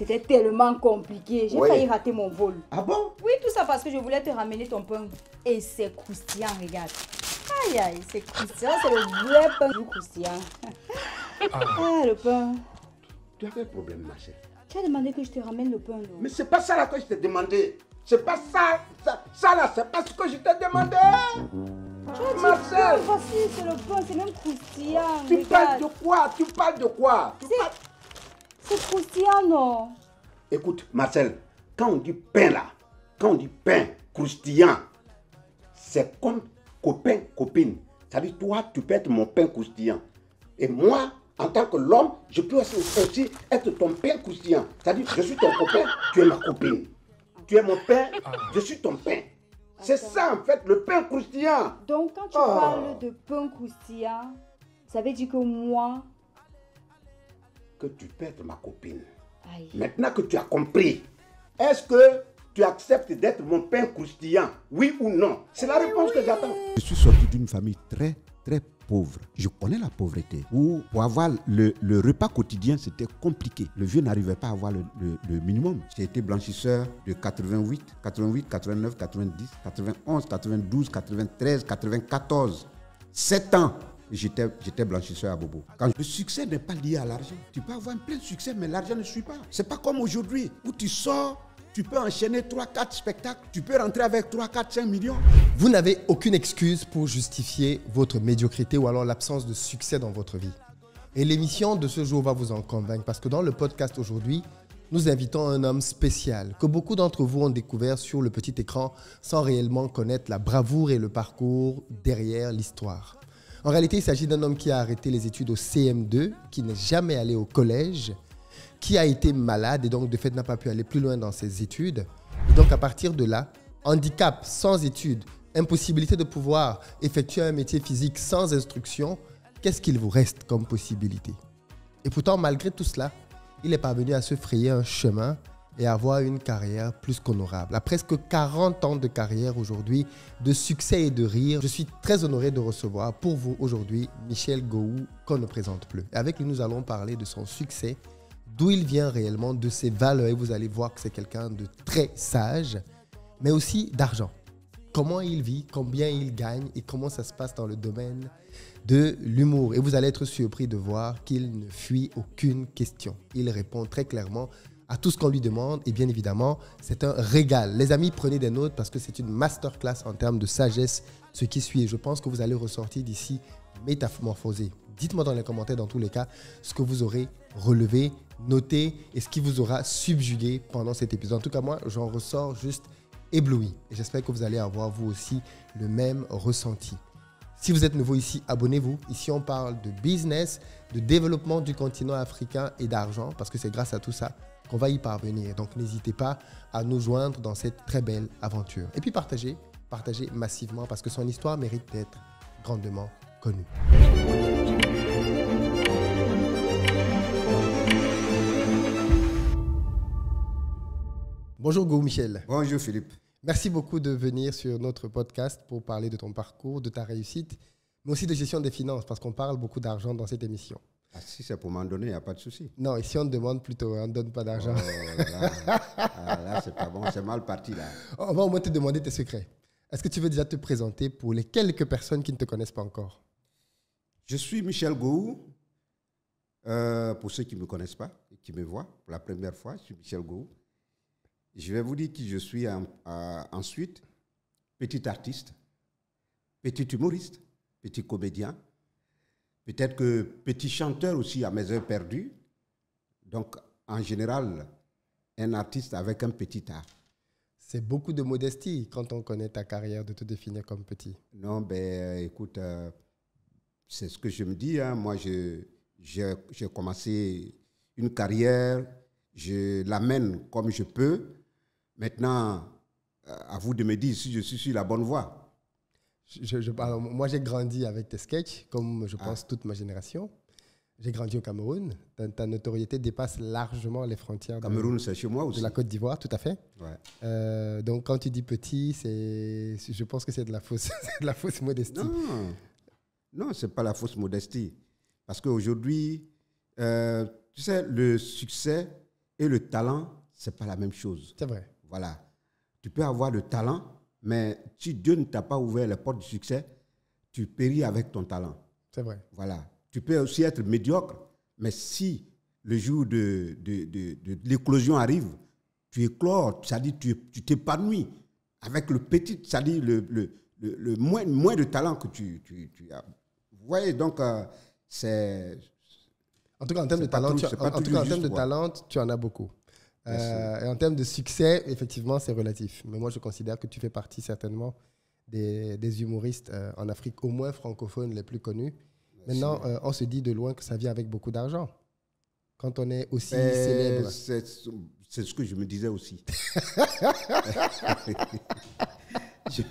C'était tellement compliqué. J'ai failli rater mon vol. Ah bon Oui, tout ça parce que je voulais te ramener ton pain. Et c'est croustillant, regarde. Aïe, aïe, c'est croustillant. C'est le vrai pain du croustillant. Ah. ah. le pain. Tu as quel problème, ma chère Tu as demandé que je te ramène le pain, Mais c'est pas ça là que je t'ai demandé. C'est pas ça, ça, ça là, c'est pas ce que je t'ai demandé. Tu as dit, voici, c'est le pain, c'est même croustillant. Tu parles de quoi Tu parles de quoi tu c'est croustillant, Écoute, Marcel, quand on dit pain là, quand on dit pain croustillant, c'est comme copain, copine. Ça dit, toi, tu peux être mon pain croustillant. Et moi, en tant que l'homme, je peux aussi être ton pain croustillant. Ça dit, je suis ton copain, tu es ma copine. Tu es mon pain, je suis ton pain. C'est ça en fait, le pain croustillant. Donc quand tu ah. parles de pain croustillant, ça veut dire que moi, que tu peux être ma copine. Maintenant que tu as compris, est-ce que tu acceptes d'être mon pain croustillant Oui ou non C'est la eh réponse que j'attends. Je suis sorti d'une famille très, très pauvre. Je connais la pauvreté. Où pour avoir le, repas quotidien, c'était compliqué. Le vieux n'arrivait pas à avoir le, le minimum. J'ai été blanchisseur de 88, 88, 89, 90, 91, 92, 93, 94. 7 ans. J'étais, blanchisseur à Bobo. le succès n'est pas lié à l'argent, tu peux avoir un plein de succès, mais l'argent ne suit pas. C'est pas comme aujourd'hui où tu sors, tu peux enchaîner 3-4 spectacles, tu peux rentrer avec 3-4-5 millions. Vous n'avez aucune excuse pour justifier votre médiocrité ou alors l'absence de succès dans votre vie. Et l'émission de ce jour va vous en convaincre parce que dans le podcast aujourd'hui, nous invitons un homme spécial que beaucoup d'entre vous ont découvert sur le petit écran sans réellement connaître la bravoure et le parcours derrière l'histoire. En réalité, il s'agit d'un homme qui a arrêté les études au CM2, qui n'est jamais allé au collège, qui a été malade et donc de fait n'a pas pu aller plus loin dans ses études. Et donc à partir de là, handicap sans études, impossibilité de pouvoir effectuer un métier physique sans instruction, qu'est-ce qu'il vous reste comme possibilité Et pourtant, malgré tout cela, il est parvenu à se frayer un chemin et avoir une carrière plus qu'honorable. À presque 40 ans de carrière aujourd'hui, de succès et de rire, je suis très honoré de recevoir pour vous aujourd'hui Michel Gou qu'on ne présente plus. Avec lui, nous allons parler de son succès, d'où il vient réellement, de ses valeurs, et vous allez voir que c'est quelqu'un de très sage, mais aussi d'argent. Comment il vit, combien il gagne et comment ça se passe dans le domaine de l'humour. Et vous allez être surpris de voir qu'il ne fuit aucune question. Il répond très clairement à tout ce qu'on lui demande. Et bien évidemment, c'est un régal. Les amis, prenez des notes parce que c'est une masterclass en termes de sagesse, ce qui suit. Et je pense que vous allez ressortir d'ici métamorphosé. Dites-moi dans les commentaires, dans tous les cas, ce que vous aurez relevé, noté et ce qui vous aura subjugué pendant cet épisode. En tout cas, moi, j'en ressors juste ébloui. Et j'espère que vous allez avoir vous aussi le même ressenti. Si vous êtes nouveau ici, abonnez-vous. Ici, on parle de business, de développement du continent africain et d'argent, parce que c'est grâce à tout ça on va y parvenir. Donc n'hésitez pas à nous joindre dans cette très belle aventure. Et puis partagez, partagez massivement parce que son histoire mérite d'être grandement connue. Bonjour Go Michel. Bonjour Philippe. Merci beaucoup de venir sur notre podcast pour parler de ton parcours, de ta réussite, mais aussi de gestion des finances, parce qu'on parle beaucoup d'argent dans cette émission. Ah, si c'est pour m'en donner, il n'y a pas de souci. Non, ici on demande plutôt, hein, on ne donne pas d'argent. Oh ah, là, c'est pas bon, c'est mal parti là. On va au moins te demander tes secrets. Est-ce que tu veux déjà te présenter pour les quelques personnes qui ne te connaissent pas encore Je suis Michel Gou. Euh, pour ceux qui ne me connaissent pas et qui me voient pour la première fois, je suis Michel Gou. Je vais vous dire que je suis ensuite. Petit artiste, petit humoriste, petit comédien, Peut-être que petit chanteur aussi à mes heures perdues. Donc, en général, un artiste avec un petit art. C'est beaucoup de modestie quand on connaît ta carrière de te définir comme petit. Non, ben euh, écoute, euh, c'est ce que je me dis. Hein. Moi, j'ai je, commencé une carrière, je l'amène comme je peux. Maintenant, euh, à vous de me dire si je suis sur la bonne voie moi, j'ai grandi avec tes sketchs, comme je ah. pense toute ma génération. J'ai grandi au Cameroun. Ta, notoriété dépasse largement les frontières. Cameroun, c'est chez moi aussi. De la Côte d'Ivoire, tout à fait. Euh, donc, quand tu dis petit, c'est, je pense que c'est de la fausse, de la fausse modestie. Non, non, c'est pas la fausse modestie, parce qu'aujourd'hui, euh, tu sais, le succès et le talent, c'est pas la même chose. C'est vrai. Voilà, tu peux avoir le talent mais si Dieu ne t'a pas ouvert les portes du succès, tu péris avec ton talent. C'est vrai. Voilà. Tu peux aussi être médiocre, mais si le jour de, de, l'éclosion arrive, tu éclores, cest à tu t'épanouis avec le petit, ça dit le, le, moins, moins, de talent que tu, as. Vous voyez, donc, euh, c'est. En tout cas, en termes de, talent, en tout cas, en termes de talent, tu en as beaucoup. Euh, et en termes de succès, effectivement, c'est relatif. Mais moi, je considère que tu fais partie certainement des, humoristes euh, en Afrique, au moins francophones, les plus connus. Maintenant, euh, on se dit de loin que ça vient avec beaucoup d'argent. Quand on est aussi célèbre. C'est ce que je me disais aussi.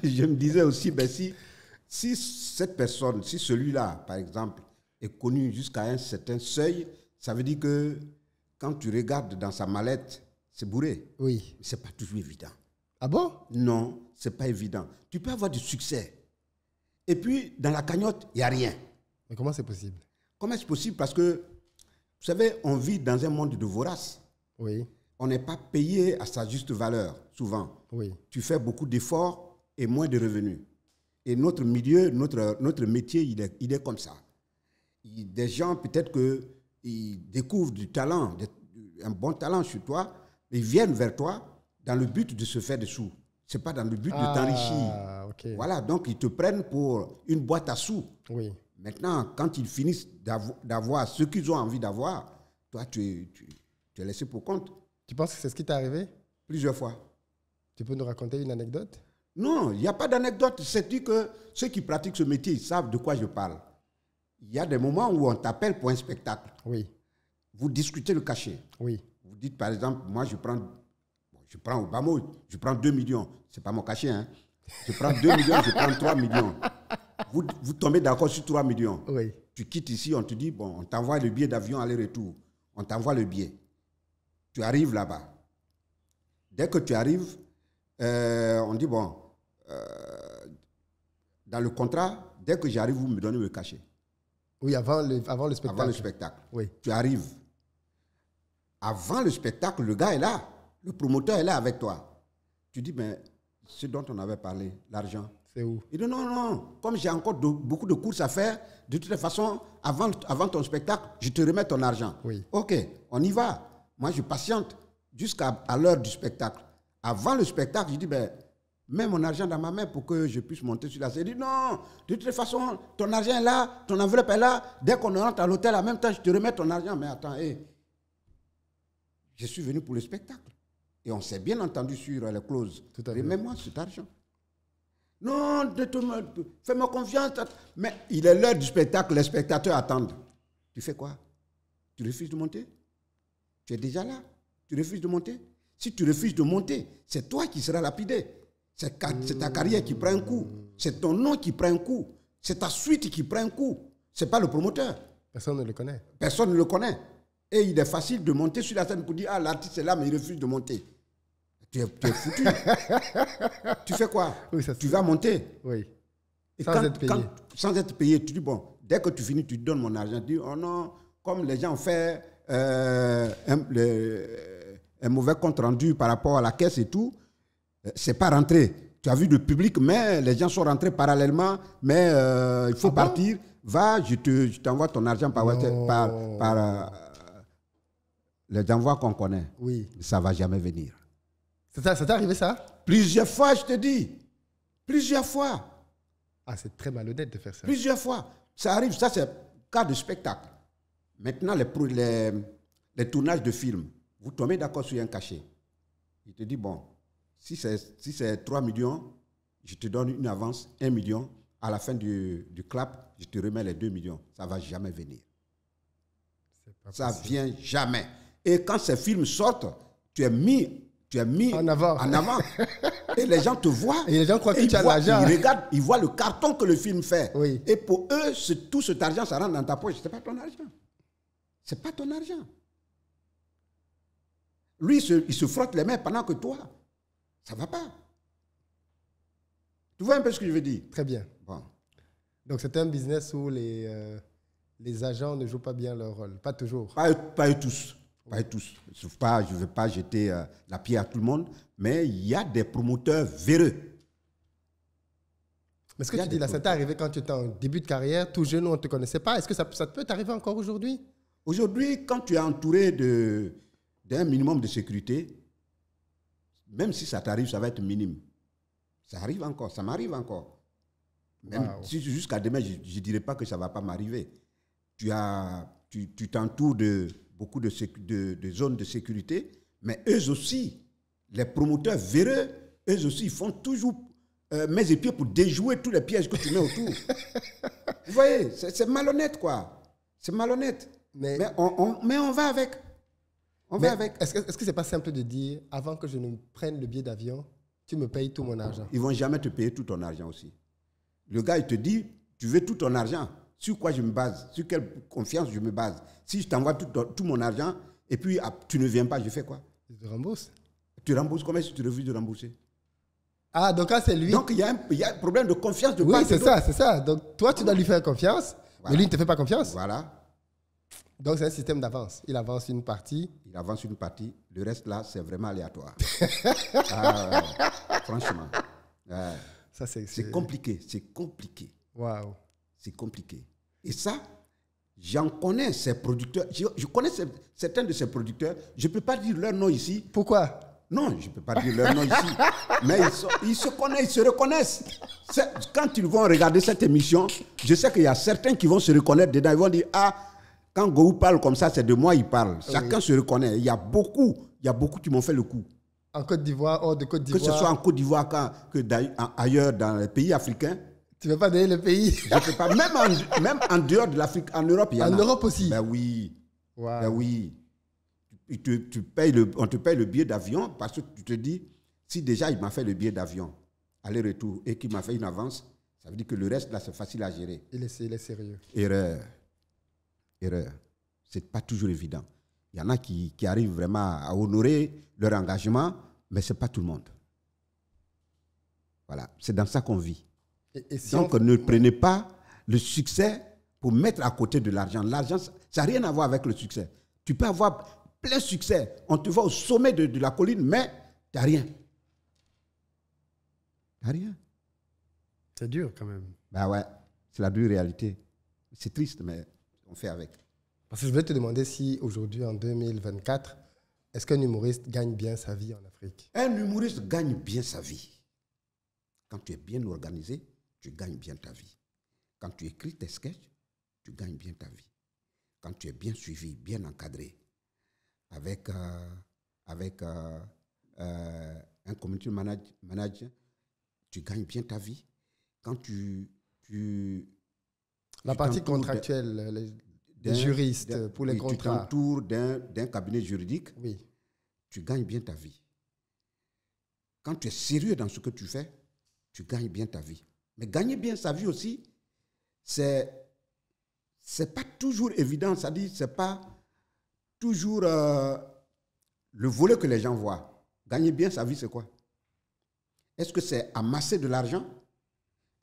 je, me disais aussi, ben si, si cette personne, si celui-là, par exemple, est connu jusqu'à un certain seuil, ça veut dire que quand tu regardes dans sa mallette, c'est bourré. Oui. C'est pas toujours évident. Ah bon Non, c'est pas évident. Tu peux avoir du succès. Et puis, dans la cagnotte, il n'y a rien. Mais comment c'est possible Comment c'est possible Parce que, vous savez, on vit dans un monde de vorace. Oui. On n'est pas payé à sa juste valeur, souvent. Oui. Tu fais beaucoup d'efforts et moins de revenus. Et notre milieu, notre, notre métier, il est, il est comme ça. Des gens, peut-être que ils découvrent du talent, un bon talent sur toi, ils viennent vers toi dans le but de se faire des sous. Ce n'est pas dans le but de ah, t'enrichir. Voilà, donc ils te prennent pour une boîte à sous. Oui. Maintenant, quand ils finissent d'avoir ce qu'ils ont envie d'avoir, toi, tu, es laissé pour compte. Tu penses que c'est ce qui t'est arrivé Plusieurs fois. Tu peux nous raconter une anecdote non, il n'y a pas d'anecdote. cest tu que ceux qui pratiquent ce métier savent de quoi je parle il y a des moments où on t'appelle pour un spectacle. Oui. Vous discutez le cachet. Oui. Vous dites, par exemple, moi, je prends, je prends mot, je prends 2 millions. C'est pas mon cachet, hein. Je prends 2 millions, je prends 3 millions. Vous, tombez d'accord sur 3 millions. Tu quittes ici, on te dit, bon, on t'envoie le billet d'avion aller-retour. On t'envoie le billet. Tu arrives là-bas. Dès que tu arrives, euh, on dit, bon, euh, dans le contrat, dès que j'arrive, vous me donnez le cachet. Oui, avant le, avant le spectacle. Avant le spectacle. Oui. Tu arrives. Avant le spectacle, le gars est là. Le promoteur est là avec toi. Tu dis, mais ce dont on avait parlé, l'argent. C'est où Il dit, non, non, comme j'ai encore beaucoup de courses à faire, de toute façon, avant, avant ton spectacle, je te remets ton argent. Oui. Ok, on y va. Moi, je patiente jusqu'à à, l'heure du spectacle. Avant le spectacle, je dis, ben, mets mon argent dans ma main pour que je puisse monter sur la scène. Il non, de toute façon, ton argent est là, ton enveloppe est là. Dès qu'on rentre à l'hôtel, en même temps, je te remets ton argent. Mais attends, hé, je suis venu pour le spectacle. Et on s'est bien entendu sur les clauses. Remets-moi cet argent. Non, fais-moi confiance. Mais il est l'heure du spectacle, les spectateurs attendent. Tu fais quoi Tu refuses de monter Tu es déjà là. Tu refuses de monter Si tu refuses de monter, c'est toi qui seras lapidé. C'est ta carrière qui prend un coup. C'est ton nom qui prend un coup. C'est ta suite qui prend un coup. C'est pas le promoteur. Personne ne le connaît. Personne ne le connaît. Et il est facile de monter sur la scène pour dire Ah, l'artiste est là, mais il refuse de monter. Tu es, foutu. tu fais quoi Tu vas monter. Oui. sans être payé. sans être payé, tu dis Bon, dès que tu finis, tu donnes mon argent. Tu dis Oh non, comme les gens ont fait euh, euh, un mauvais compte rendu par rapport à la caisse et tout, c'est pas rentré. Tu as vu le public, mais les gens sont rentrés parallèlement, mais euh, il faut ah partir. Va, je, te, t'envoie ton argent par, euh, les envois qu'on connaît. Oui. Ça va jamais venir. Ça, ça t'est arrivé ça Plusieurs fois, je te dis. Plusieurs fois. Ah, c'est très malhonnête de faire ça. Plusieurs fois. Ça arrive, ça c'est cas de spectacle. Maintenant, les, les, les tournages de films, vous tombez d'accord sur un cachet. Il te dit, bon, si c'est 3 millions, je te donne une avance, 1 million. À la fin du, clap, je te remets les 2 millions. Ça ne va jamais venir. ça ne vient jamais. Et quand ces films sortent, tu es mis, tu es mis en avant. En avant. et les gens te voient. Et les gens croient que tu as l'argent. Ils regardent, ils voient le carton que le film fait. Et pour eux, tout cet argent, ça rentre dans ta poche. Ce n'est pas ton argent. Ce n'est pas ton argent. Lui, il se frotte les mains pendant que toi, ça ne va pas. Tu vois un peu ce que je veux dire Très bien. Donc c'est un business où les, euh, les agents ne jouent pas bien leur rôle. Pas toujours. Pas, tous. Pas tous. je ne veux pas jeter euh, la pierre à tout le monde, mais il y a des promoteurs véreux. Mais ce que tu dis là, ça t'est arrivé quand tu étais en début de carrière, tout jeune, on ne te connaissait pas. Est-ce que ça, ça peut t'arriver encore aujourd'hui Aujourd'hui, quand tu es entouré d'un minimum de sécurité, même si ça t'arrive, ça va être minime. Ça arrive encore, ça m'arrive encore. jusqu'à demain, je ne dirais pas que ça ne va pas m'arriver. Tu as, tu, t'entoures de beaucoup de, zones de sécurité, mais eux aussi, les promoteurs véreux, eux aussi, ils font toujours euh, mes épieux pour déjouer tous les pièges que tu mets autour. Vous voyez, c'est malhonnête, quoi. C'est malhonnête. mais on va avec. Est-ce que ce n'est pas simple de dire, avant que je ne prenne le billet d'avion, tu me payes tout mon argent Ils ne vont jamais te payer tout ton argent aussi. Le gars, il te dit, tu veux tout ton argent. Sur quoi je me base Sur quelle confiance je me base Si je t'envoie tout, mon argent et puis ah, tu ne viens pas, je fais quoi Je te rembourse. Tu rembourses combien si tu refuses de rembourser Ah, donc là, c'est lui. Donc il y, a un problème de confiance de Oui, c'est ça, c'est ça. Donc toi, tu dois lui faire confiance, mais lui, il ne te fait pas confiance. Voilà. Donc c'est un système d'avance. Il avance une partie. Il avance une partie. Le reste là, c'est vraiment aléatoire. Ah, franchement. ça, c'est, compliqué. C'est compliqué. Waouh. C'est compliqué. Et ça, j'en connais ces producteurs. Je, connais certains de ces producteurs. Je ne peux pas dire leur nom ici. Pourquoi non, je ne peux pas dire leur nom ici. Mais ils, ils, se connaissent, ils se reconnaissent. Quand ils vont regarder cette émission, je sais qu'il y a certains qui vont se reconnaître dedans. Ils vont dire Ah, quand Gourou parle comme ça, c'est de moi qu'il parle. Chacun se reconnaît. Il y a beaucoup, il y a beaucoup qui m'ont fait le coup. En Côte d'Ivoire, hors de Côte d'Ivoire. Que ce soit en Côte d'Ivoire que ailleurs dans les pays africains. Tu ne veux pas donner le pays Même en, dehors de l'Afrique, en Europe, il y en, a. En Europe aussi Ben oui. Ben oui. on te paye le billet d'avion parce que tu te dis, si déjà il m'a fait le billet d'avion, aller-retour, et qu'il m'a fait une avance, ça veut dire que le reste, là, c'est facile à gérer. il est sérieux. Erreur erreur. Ce n'est pas toujours évident. Il y en a qui, arrivent vraiment à honorer leur engagement, mais ce n'est pas tout le monde. Voilà, c'est dans ça qu'on vit. Donc ne prenez pas le succès pour mettre à côté de l'argent. L'argent, ça n'a rien à voir avec le succès. Tu peux avoir plein succès. On te voit au sommet de, la colline, mais tu n'as rien. Tu n'as rien. C'est dur quand même. Bah ouais, c'est la dure réalité. C'est triste, mais fait avec. Parce que je vais te demander si aujourd'hui, en 2024, est-ce qu'un humoriste gagne bien sa vie en Afrique Un humoriste gagne bien sa vie. Quand tu es bien organisé, tu gagnes bien ta vie. Quand tu écris tes sketchs, tu gagnes bien ta vie. Quand tu es bien suivi, bien encadré, avec, euh, avec euh, euh, un community manager, tu gagnes bien ta vie. Quand tu, tu la partie contractuelle, les, des juristes pour les contrats. Tu t'entoures d'un cabinet juridique, oui. tu gagnes bien ta vie. Quand tu es sérieux dans ce que tu fais, tu gagnes bien ta vie. Mais gagner bien sa vie aussi, c'est c'est pas toujours évident, c'est-à-dire c'est pas toujours euh, le volet que les gens voient. Gagner bien sa vie, c'est quoi Est-ce que c'est amasser de l'argent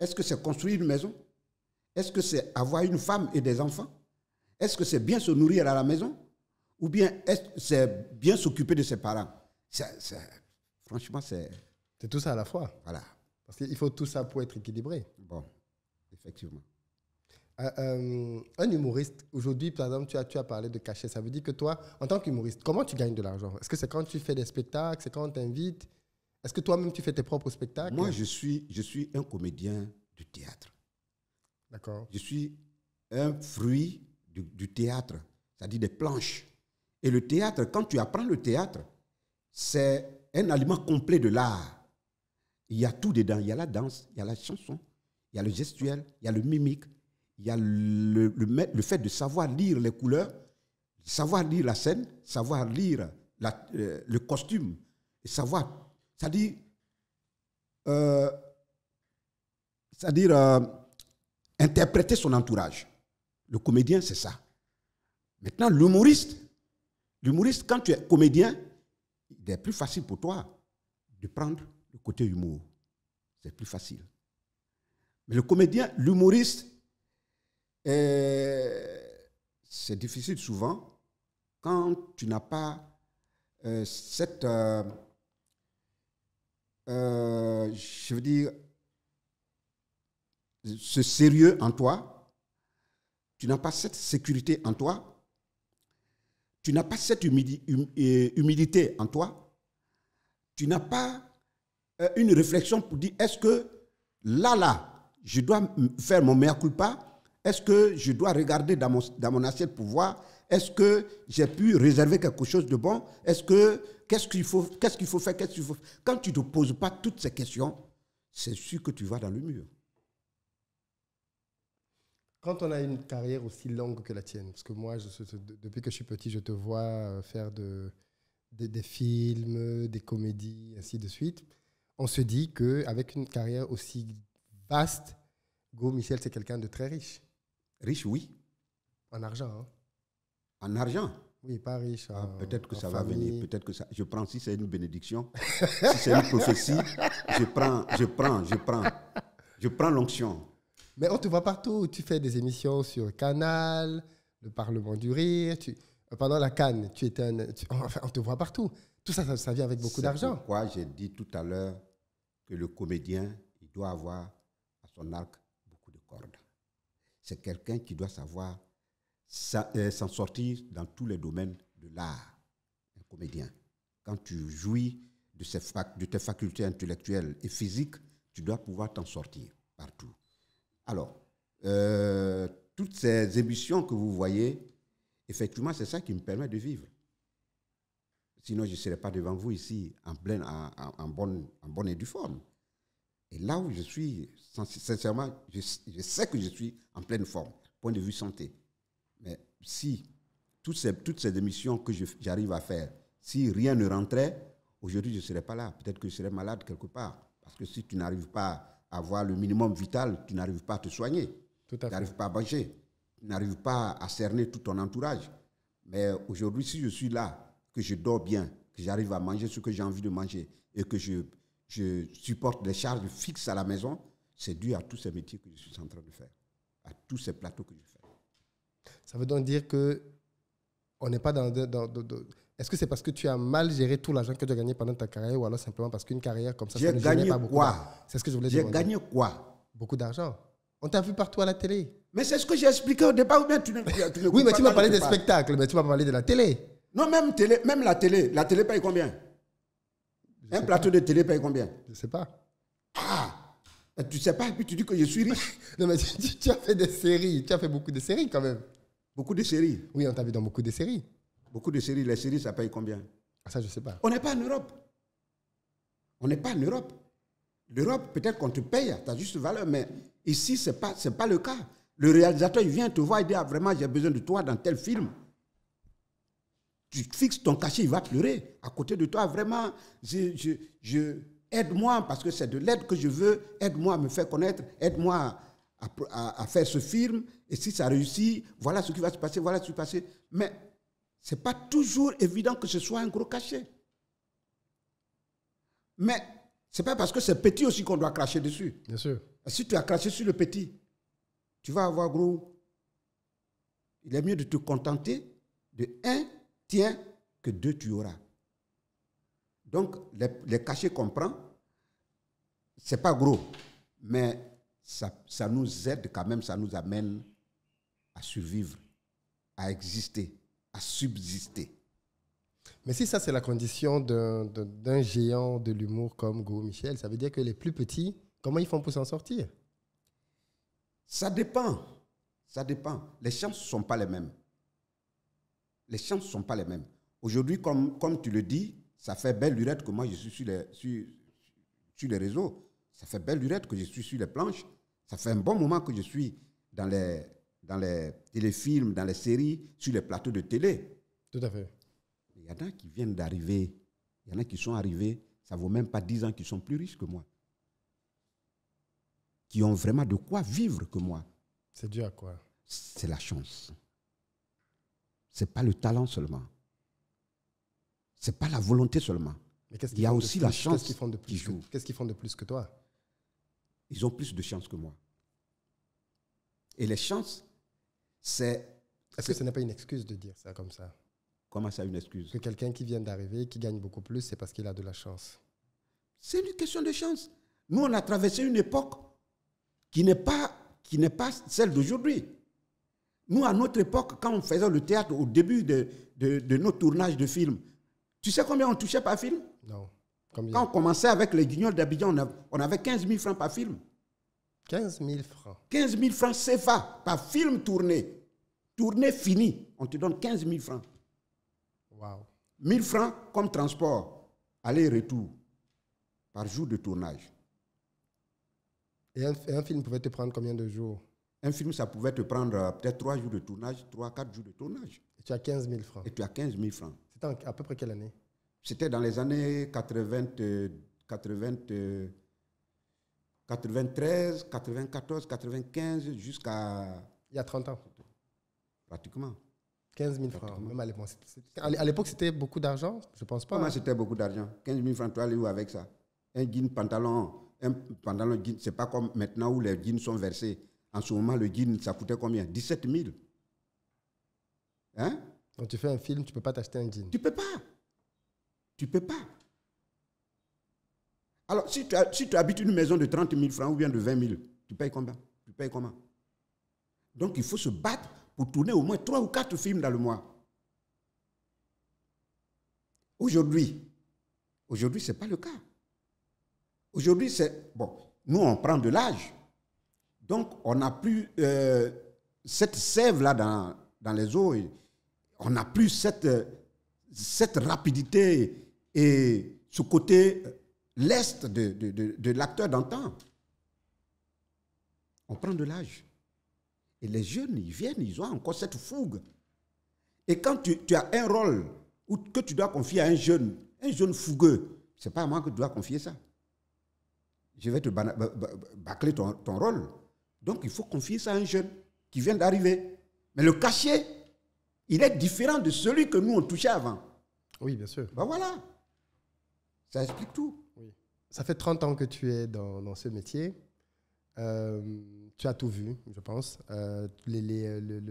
Est-ce que c'est construire une maison est-ce que c'est avoir une femme et des enfants Est-ce que c'est bien se nourrir à la maison Ou bien est-ce c'est bien s'occuper de ses parents Franchement, c'est... C'est tout ça à la fois. Voilà. Parce qu'il faut tout ça pour être équilibré. Bon, effectivement. Euh, euh, un humoriste, aujourd'hui, par exemple, tu as, tu as parlé de cachet. Ça veut dire que toi, en tant qu'humoriste, comment tu gagnes de l'argent Est-ce que c'est quand tu fais des spectacles C'est quand on t'invite Est-ce que toi-même, tu fais tes propres spectacles Moi, je suis, je suis un comédien du théâtre. Je suis un fruit du, théâtre, c'est-à-dire des planches. Et le théâtre, quand tu apprends le théâtre, c'est un aliment complet de l'art. Il y a tout dedans. Il y a la danse, il y a la chanson, il y a le gestuel, il y a le mimique, il y a le, fait de savoir lire les couleurs, savoir lire la scène, savoir lire euh, le costume, savoir. C'est-à-dire. Euh, c'est-à-dire. Euh, interpréter son entourage. Le comédien, c'est ça. Maintenant, l'humoriste, l'humoriste, quand tu es comédien, il est plus facile pour toi de prendre le côté humour. C'est plus facile. Mais le comédien, l'humoriste, euh, c'est difficile souvent quand tu n'as pas euh, cette, euh, je veux dire, ce sérieux en toi, tu n'as pas cette sécurité en toi, tu n'as pas cette hum, euh, humilité en toi, tu n'as pas euh, une réflexion pour dire est-ce que là, là, je dois faire mon meilleur culpa Est-ce que je dois regarder dans mon, dans assiette pour voir Est-ce que j'ai pu réserver quelque chose de bon Est-ce que qu'est-ce qu'il faut, qu'est-ce qu'il faut faire, qu'est-ce qu'il faut Quand tu ne te poses pas toutes ces questions, c'est sûr que tu vas dans le mur. Quand on a une carrière aussi longue que la tienne, parce que moi, depuis que je suis petit, je te vois euh, faire des films, des comédies, ainsi de suite, on se dit qu'avec une carrière aussi vaste, Go Michel, c'est quelqu'un de très riche. Riche, oui. En argent. Hein. En argent oui, pas riche. Ah, peut-être que ça va venir, peut-être que ça. Je prends si c'est une bénédiction, si c'est une prophétie, je prends, je prends, je prends, je prends l'onction. Mais on te voit partout. Tu fais des émissions sur Canal, le Parlement du Rire. Tu... Pendant la Cannes, tu étais oh, on te voit partout. Tout ça, ça, vient avec beaucoup d'argent. Pourquoi j'ai dit tout à l'heure que le comédien, il doit avoir à son arc beaucoup de cordes. C'est quelqu'un qui doit savoir euh, s'en sortir dans tous les domaines de l'art. Un comédien. Quand tu jouis de, fac... de tes facultés intellectuelles et physiques, tu dois pouvoir t'en sortir partout. Alors, euh, toutes ces émissions que vous voyez, effectivement, c'est ça qui me permet de vivre. Sinon, je ne serais pas devant vous ici en, pleine, en, bonne, en bonne et due forme. Et là où je suis, sincèrement, je, sais que je suis en pleine forme, point de vue santé. Mais si toutes ces, toutes ces émissions que j'arrive à faire, si rien ne rentrait, aujourd'hui, je ne serais pas là. Peut-être que je serais malade quelque part. Parce que si tu n'arrives pas avoir le minimum vital, tu n'arrives pas à te soigner. Tout tu n'arrives pas à manger. Tu n'arrives pas à cerner tout ton entourage. Mais aujourd'hui, si je suis là, que je dors bien, que j'arrive à manger ce que j'ai envie de manger et que je, je supporte des charges fixes à la maison, c'est dû à tous ces métiers que je suis en train de faire, à tous ces plateaux que je fais. Ça veut donc dire que on n'est pas dans est-ce que c'est parce que tu as mal géré tout l'argent que tu as gagné pendant ta carrière ou alors simplement parce qu'une carrière comme ça, ça ne gagné pas beaucoup C'est ce que je voulais dire. J'ai gagné quoi Beaucoup d'argent. On t'a vu partout à la télé. Mais c'est ce que j'ai expliqué au départ ou bien tu ne, Oui, mais tu m'as parlé des spectacles, mais tu m'as parlé de la télé. Non, même, télé, même la télé. La télé paye combien Un plateau de télé paye combien Je ne sais pas. Ah Tu ne sais pas, et puis tu dis que je suis riche. non, mais tu, tu as fait des séries. Tu as fait beaucoup de séries quand même. Beaucoup de séries Oui, on t'a vu dans beaucoup de séries. Beaucoup de séries, les séries, ça paye combien ah, Ça, je ne sais pas. On n'est pas en Europe. On n'est pas en Europe. L'Europe, peut-être qu'on te paye à ta juste valeur, mais ici, ce n'est pas, pas le cas. Le réalisateur, il vient te voir, il dit ah, vraiment, j'ai besoin de toi dans tel film. Tu fixes ton cachet, il va pleurer à côté de toi. Vraiment, je, aide-moi parce que c'est de l'aide que je veux. Aide-moi à me faire connaître. Aide-moi à, à, faire ce film. Et si ça réussit, voilà ce qui va se passer, voilà ce qui va se passer. Mais n'est pas toujours évident que ce soit un gros cachet. Mais ce n'est pas parce que c'est petit aussi qu'on doit cracher dessus. Bien sûr. Si tu as craché sur le petit, tu vas avoir gros. Il est mieux de te contenter de un tiens que deux tu auras. Donc, les, cachets qu'on prend, ce n'est pas gros, mais ça nous aide quand même, ça nous amène à survivre, à exister subsister. Mais si ça, c'est la condition d'un géant de l'humour comme Go Michel, ça veut dire que les plus petits, comment ils font pour s'en sortir Ça dépend. Ça dépend. Les chances ne sont pas les mêmes. Les chances ne sont pas les mêmes. Aujourd'hui, comme, comme tu le dis, ça fait belle lurette que moi je suis sur les, sur, sur les réseaux. Ça fait belle lurette que je suis sur les planches. Ça fait un bon moment que je suis dans les, dans les téléfilms, dans les séries, sur les plateaux de télé. Tout à fait. Il y en a qui viennent d'arriver, il y en a qui sont arrivés, ça ne vaut même pas 10 ans, qui sont plus riches que moi. Qui ont vraiment de quoi vivre que moi. C'est dû à quoi C'est la chance. Ce n'est pas le talent seulement. Ce n'est pas la volonté seulement. Mais il y a aussi la chance qui font de plus Qu'est-ce qu'ils font de plus que toi Ils ont plus de chance que moi. Et les chances, est-ce que ce n'est pas une excuse de dire ça comme ça Comment ça, une excuse Que quelqu'un qui vient d'arriver, qui gagne beaucoup plus, c'est parce qu'il a de la chance. C'est une question de chance. Nous, on a traversé une époque qui n'est pas, qui pas celle d'aujourd'hui. Nous, à notre époque, quand on faisait le théâtre au début de, de, nos tournages de films, tu sais combien on touchait par film Non. Combien? Quand on commençait avec les guignols d'Abidjan, on, avait 15 000 francs par film. 15 000 francs. 15 000 francs CFA par film tourné. Tourné fini, on te donne 15 000 francs. Wow. 1000 francs comme transport, aller-retour, par jour de tournage. Et un, film pouvait te prendre combien de jours Un film, ça pouvait te prendre euh, peut-être 3 jours de tournage, 3-4 jours de tournage. Et tu as 15 000 francs. Et tu as 15 000 francs. C'était à peu près quelle année C'était dans les années 80. 80 euh, 93, 94, 95, jusqu'à. Il y a 30 ans. Pratiquement. 15 000 francs, même à l'époque. c'était beaucoup d'argent Je pense pas. Comment hein. c'était beaucoup d'argent 15 000 francs, tu allais où avec ça Un jean pantalon, un pantalon jean, c'est pas comme maintenant où les jeans sont versés. En ce moment, le jean, ça coûtait combien 17 000. Hein Quand tu fais un film, tu peux pas t'acheter un jean. Tu peux pas. Tu peux pas. Alors, si tu, habites une maison de 30 000 francs ou bien de 20 000, tu payes combien Tu payes comment Donc, il faut se battre pour tourner au moins 3 ou 4 films dans le mois. Aujourd'hui, aujourd'hui, ce n'est pas le cas. Aujourd'hui, c'est. Bon, nous, on prend de l'âge. Donc, on n'a plus euh, cette sève-là dans, dans, les eaux. on n'a plus cette, euh, cette rapidité et ce côté euh, l'est de, l'acteur d'antan. On prend de l'âge. Et les jeunes, ils viennent, ils ont encore cette fougue. Et quand tu, as un rôle ou que tu dois confier à un jeune, un jeune fougueux, ce n'est pas à moi que tu dois confier ça. Je vais te bâcler ton, ton rôle. Donc il faut confier ça à un jeune qui vient d'arriver. Mais le cachet, il est différent de celui que nous on touchait avant. Oui, bien sûr. Ben voilà. Ça explique tout ça fait 30 ans que tu es dans, ce métier. Euh, tu as tout vu, je pense. Euh, les, euh,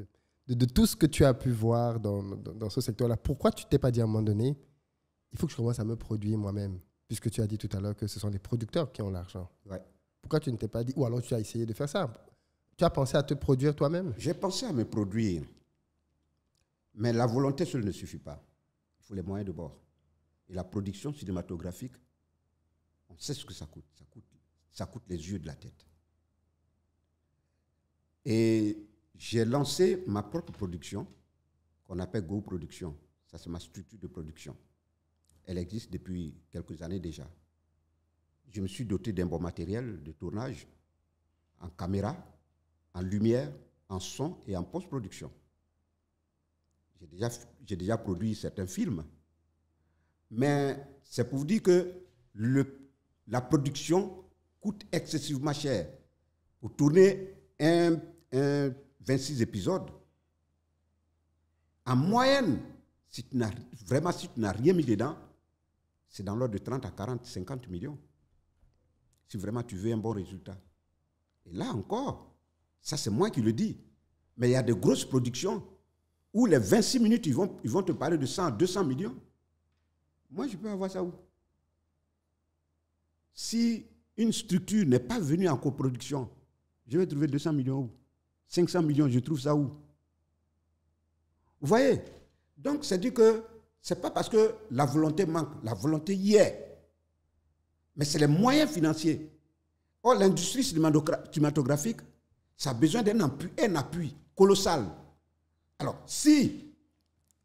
de, tout ce que tu as pu voir dans, ce secteur-là, pourquoi tu t'es pas dit à un moment donné, il faut que je commence à me produire moi-même Puisque tu as dit tout à l'heure que ce sont les producteurs qui ont l'argent. Pourquoi tu ne t'es pas dit, ou alors tu as essayé de faire ça Tu as pensé à te produire toi-même J'ai pensé à me produire. Mais la volonté seule ne suffit pas. Il faut les moyens de bord. Et la production cinématographique c'est ce que ça coûte. Ça coûte, ça coûte les yeux de la tête. Et j'ai lancé ma propre production, qu'on appelle Go Production. Ça, c'est ma structure de production. Elle existe depuis quelques années déjà. Je me suis doté d'un bon matériel de tournage, en caméra, en lumière, en son et en post-production. J'ai déjà, déjà produit certains films. Mais c'est pour vous dire que le, la production coûte excessivement cher. Pour tourner un, 26 épisodes, en moyenne, si tu vraiment, si tu n'as rien mis dedans, c'est dans l'ordre de 30 à 40, 50 millions. Si vraiment tu veux un bon résultat. Et là encore, ça c'est moi qui le dis. Mais il y a de grosses productions où les 26 minutes, ils vont, ils vont te parler de 100, 200 millions. Moi, je peux avoir ça où si une structure n'est pas venue en coproduction, je vais trouver 200 millions où 500 millions, je trouve ça où Vous voyez Donc, c'est dit que ce n'est pas parce que la volonté manque, la volonté y est, mais c'est les moyens financiers. Or, l'industrie cinématographique, ça a besoin d'un appui colossal. Alors, si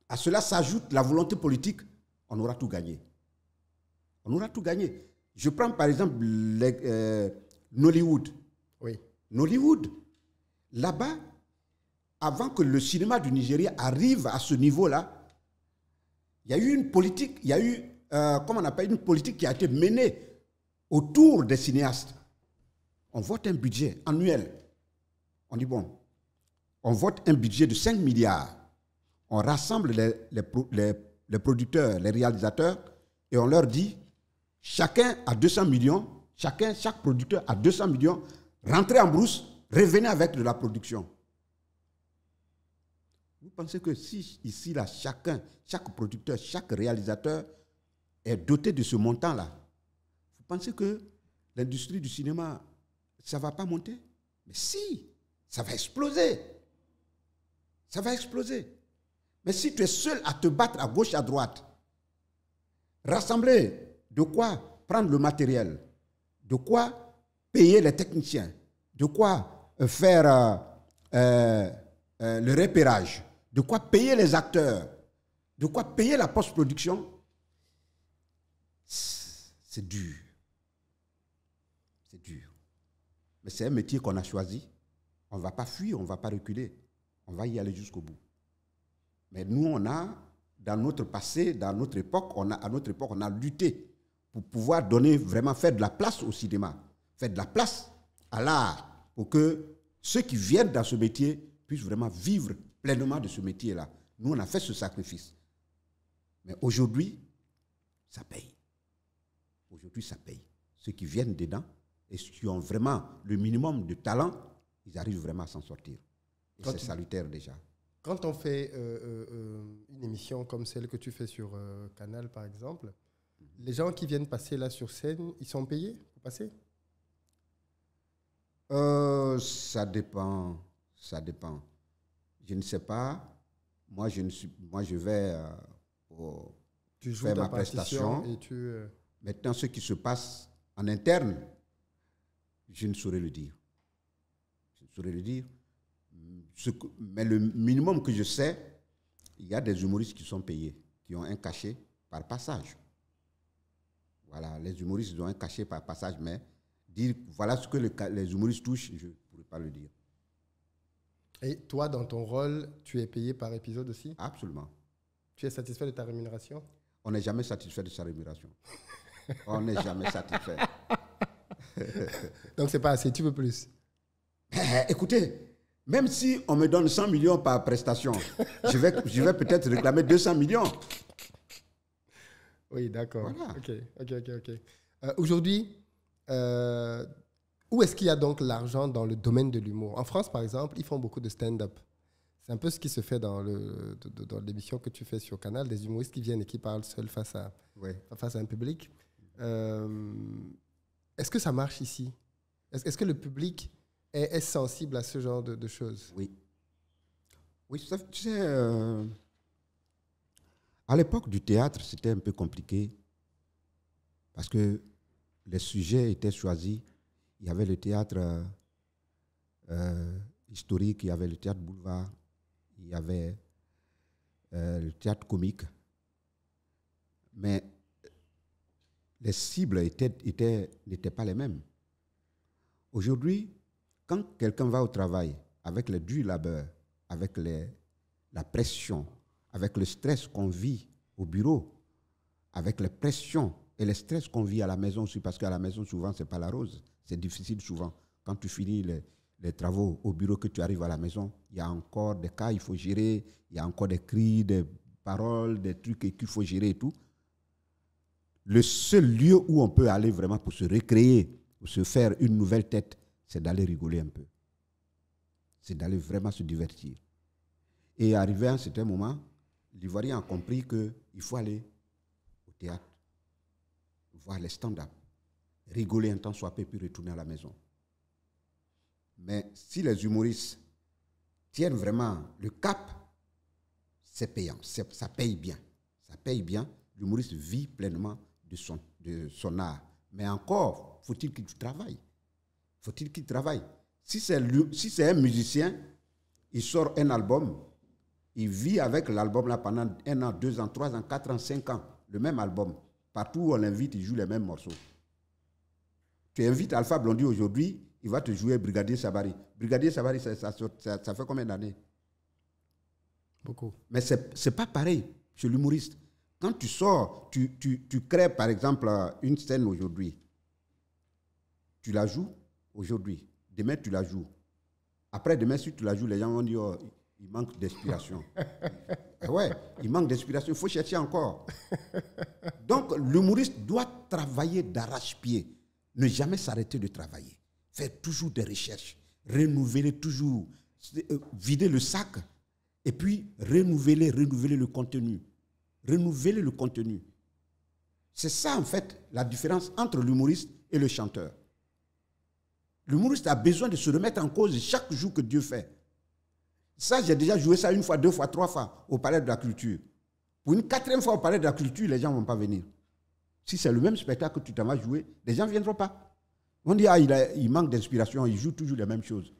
à cela s'ajoute la volonté politique, on aura tout gagné. On aura tout gagné. Je prends par exemple euh, Nollywood. Nollywood, là-bas, avant que le cinéma du Nigeria arrive à ce niveau-là, il y a eu une politique, il y a eu, euh, comment on appelle, une politique qui a été menée autour des cinéastes. On vote un budget annuel. On dit, bon, on vote un budget de 5 milliards. On rassemble les producteurs, les réalisateurs, et on leur dit, Chacun a 200 millions, chacun, chaque producteur a 200 millions. Rentrez en brousse, revenez avec de la production. Vous pensez que si ici, là, chacun, chaque producteur, chaque réalisateur est doté de ce montant-là, vous pensez que l'industrie du cinéma, ça ne va pas monter Mais si, ça va exploser. Ça va exploser. Mais si tu es seul à te battre à gauche, à droite, rassembler de quoi prendre le matériel, de quoi payer les techniciens, de quoi euh, faire euh, euh, le repérage, de quoi payer les acteurs, de quoi payer la post-production, c'est dur. C'est dur. Mais c'est un métier qu'on a choisi. On ne va pas fuir, on ne va pas reculer. On va y aller jusqu'au bout. Mais nous, on a, dans notre passé, dans notre époque, on a, à notre époque, on a lutté pour pouvoir donner vraiment, faire de la place au cinéma, faire de la place à l'art, pour que ceux qui viennent dans ce métier puissent vraiment vivre pleinement de ce métier-là. Nous, on a fait ce sacrifice. Mais aujourd'hui, ça paye. Aujourd'hui, ça paye. Ceux qui viennent dedans et ceux qui ont vraiment le minimum de talent, ils arrivent vraiment à s'en sortir. c'est salutaire déjà. Quand on fait euh, euh, euh, une émission comme celle que tu fais sur Canal, par exemple, les gens qui viennent passer là sur scène, ils sont payés pour passer euh, Ça dépend. Ça dépend. Je ne sais pas. Moi, je, ne suis, moi, je vais euh, faire ma prestation. Euh, Maintenant, ce qui se passe en interne, je ne saurais le dire. Je ne saurais le dire. mais le minimum que je sais, il y a des humoristes qui sont payés, qui ont un cachet par passage. Voilà, les humoristes ont un cachet par passage, mais dire voilà ce que les humoristes touchent, je ne pourrais pas le dire. Et toi, dans ton rôle, tu es payé par épisode aussi Absolument. Tu es satisfait de ta rémunération On n'est jamais satisfait de sa rémunération. On n'est jamais satisfait. Donc c'est pas assez, tu veux plus eh, eh, Écoutez, même si on me donne 100 millions par prestation, je vais, je vais peut-être réclamer 200 millions. Oui, d'accord. Voilà. Ok, ok, ok. Euh, aujourd'hui, euh, où est-ce qu'il y a donc l'argent dans le domaine de l'humour En France, par exemple, ils font beaucoup de stand-up. C'est un peu ce qui se fait dans l'émission dans que tu fais sur Canal, des humoristes qui viennent et qui parlent seuls face à, face à un public. Euh, est-ce que ça marche ici Est-ce est que le public est, sensible à ce genre de, choses Oui. Oui, Tu sais, à l'époque du théâtre, c'était un peu compliqué parce que les sujets étaient choisis. Il y avait le théâtre euh, euh, historique, il y avait le théâtre boulevard, il y avait euh, le théâtre comique. Mais les cibles n'étaient pas les mêmes. Aujourd'hui, quand quelqu'un va au travail avec le du labeur, avec la pression, avec le stress qu'on vit au bureau, avec les pressions et le stress qu'on vit à la maison aussi, parce qu'à la maison, souvent, c'est pas la rose. C'est difficile souvent. Quand tu finis les, travaux au bureau, que tu arrives à la maison, il y a encore des cas, il faut gérer, il y a encore des cris, des paroles, des trucs qu'il faut gérer et tout. Le seul lieu où on peut aller vraiment pour se recréer, pour se faire une nouvelle tête, c'est d'aller rigoler un peu. C'est d'aller vraiment se divertir. Et arriver à un certain moment, l'Ivoirien a compris qu'il faut aller au théâtre, voir les stand-up, rigoler un temps soit peu, puis retourner à la maison. Mais si les humoristes tiennent vraiment le cap, c'est payant, ça paye bien. Ça paye bien, l'humoriste vit pleinement de son, de son art. Mais encore, faut-il qu'il travaille Faut-il qu'il travaille Si c'est si un musicien, il sort un album, il vit avec l'album là pendant un an, deux ans, trois ans, quatre ans, cinq ans, le même album. Partout où on l'invite, il joue les mêmes morceaux. Tu invites Alpha Blondie aujourd'hui, il va te jouer Brigadier Sabari. Brigadier Sabari, ça, fait combien d'années Beaucoup. Mais ce n'est pas pareil chez l'humoriste. Quand tu sors, tu, crées par exemple euh, une scène aujourd'hui. Tu la joues aujourd'hui. Demain, tu la joues. Après, demain, si tu la joues, les gens vont dire oh, il manque d'inspiration. Eh ouais, il manque d'inspiration, il faut chercher encore. Donc l'humoriste doit travailler d'arrache-pied, ne jamais s'arrêter de travailler, faire toujours des recherches, renouveler toujours, euh, vider le sac et puis renouveler, renouveler le contenu. Renouveler le contenu. C'est ça en fait la différence entre l'humoriste et le chanteur. L'humoriste a besoin de se remettre en cause chaque jour que Dieu fait. Ça, j'ai déjà joué ça une fois, deux fois, trois fois au Palais de la Culture. Pour une quatrième fois au Palais de la Culture, les gens ne vont pas venir. Si c'est le même spectacle que tu t'en vas jouer, les gens ne viendront pas. On dit, ah, il, manque d'inspiration, il joue toujours les mêmes choses.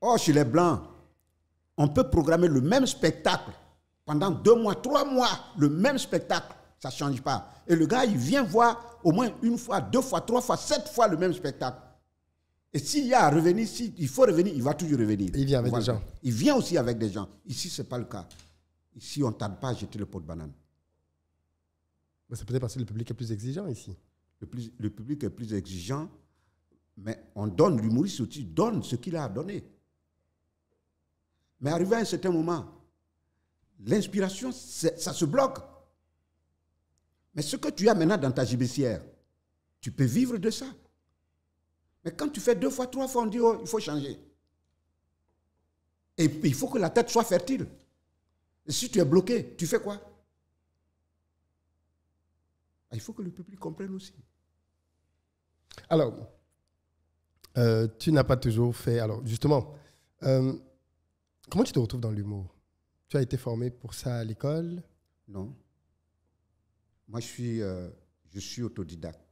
Or, chez les Blancs, on peut programmer le même spectacle pendant deux mois, trois mois, le même spectacle, ça ne change pas. Et le gars, il vient voir au moins une fois, deux fois, trois fois, sept fois le même spectacle. Et s'il y a à revenir, s'il il faut revenir, il va toujours revenir. Il vient avec des gens. Il vient aussi avec des gens. Ici, ce n'est pas le cas. Ici, on ne tarde pas à jeter le pot de banane. Mais c'est peut-être parce que le public est plus exigeant ici. Le, public est plus exigeant, mais on donne, l'humoriste aussi donne ce qu'il a à donner. Mais arrivé à un certain moment, l'inspiration, ça se bloque. Mais ce que tu as maintenant dans ta gibecière, tu peux vivre de ça. Mais quand tu fais deux fois, trois fois, on dit, oh, il faut changer. Et il faut que la tête soit fertile. Et si tu es bloqué, tu fais quoi ah, Il faut que le public comprenne aussi. Alors, euh, tu n'as pas toujours fait... Alors, justement, euh, comment tu te retrouves dans l'humour Tu as été formé pour ça à l'école Non. Moi, je suis, euh, je suis autodidacte.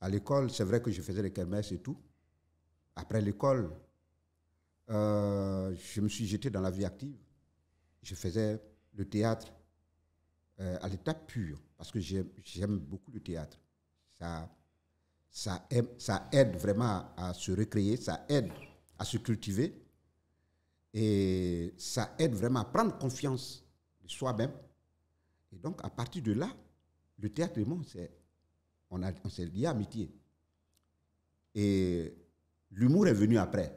À l'école, c'est vrai que je faisais les kermesses et tout. Après l'école, euh, je me suis jeté dans la vie active. Je faisais le théâtre euh, à l'état pur, parce que j'aime beaucoup le théâtre. Ça, ça, ça aide vraiment à, se recréer, ça aide à se cultiver, et ça aide vraiment à prendre confiance de soi-même. Et donc, à partir de là, le théâtre, c'est on, s'est lié à amitié. Et l'humour est venu après.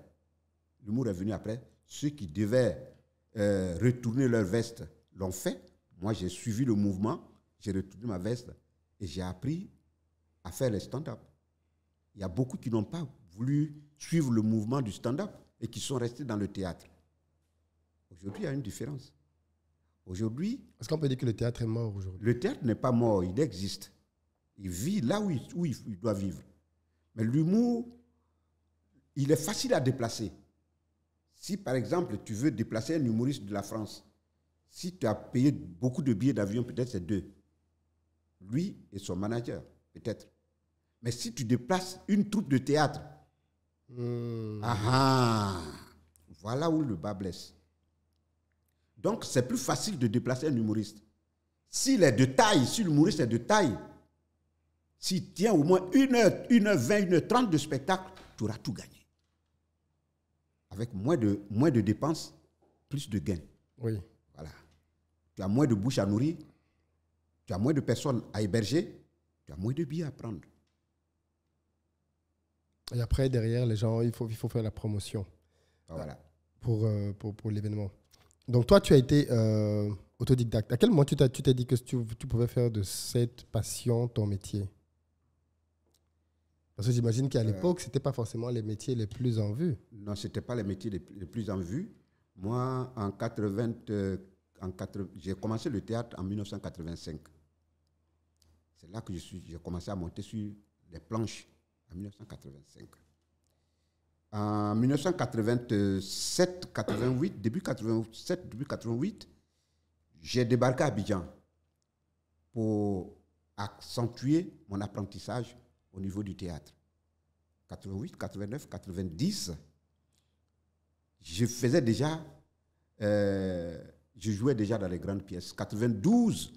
L'humour est venu après. Ceux qui devaient euh, retourner leur veste l'ont fait. Moi, j'ai suivi le mouvement, j'ai retourné ma veste et j'ai appris à faire le stand-up. Il y a beaucoup qui n'ont pas voulu suivre le mouvement du stand-up et qui sont restés dans le théâtre. Aujourd'hui, il y a une différence. Aujourd'hui. Est-ce qu'on peut dire que le théâtre est mort aujourd'hui Le théâtre n'est pas mort, il existe. Il vit là où il, il doit vivre. Mais l'humour, il est facile à déplacer. Si, par exemple, tu veux déplacer un humoriste de la France, si tu as payé beaucoup de billets d'avion, peut-être c'est deux. Lui et son manager, peut-être. Mais si tu déplaces une troupe de théâtre, hmm. ah, ah, voilà où le bas blesse. Donc, c'est plus facile de déplacer un humoriste. S'il est de taille, si l'humoriste est de taille, si tu tiens au moins une heure, une heure vingt, une heure trente de spectacle, tu auras tout gagné. Avec moins de, moins de dépenses, plus de gains. Oui. Voilà. Tu as moins de bouches à nourrir, tu as moins de personnes à héberger, tu as moins de billets à prendre. Et après, derrière, les gens, il faut, il faut faire la promotion. Ah, voilà. Euh, pour, pour, l'événement. Donc, toi, tu as été euh, autodidacte. À quel moment tu t'es dit que tu pouvais faire de cette passion ton métier parce que j'imagine qu'à euh, l'époque, ce n'était pas forcément les métiers les plus en vue. Non, ce n'était pas les métiers les plus en vue. Moi, en 80, euh, en j'ai commencé le théâtre en 1985. C'est là que j'ai commencé à monter sur les planches en 1985. En 1987, 88, début 87, début 88, j'ai débarqué à Abidjan pour accentuer mon apprentissage au niveau du théâtre. 88, 89, 90, je faisais déjà, euh, je jouais déjà dans les grandes pièces. 92,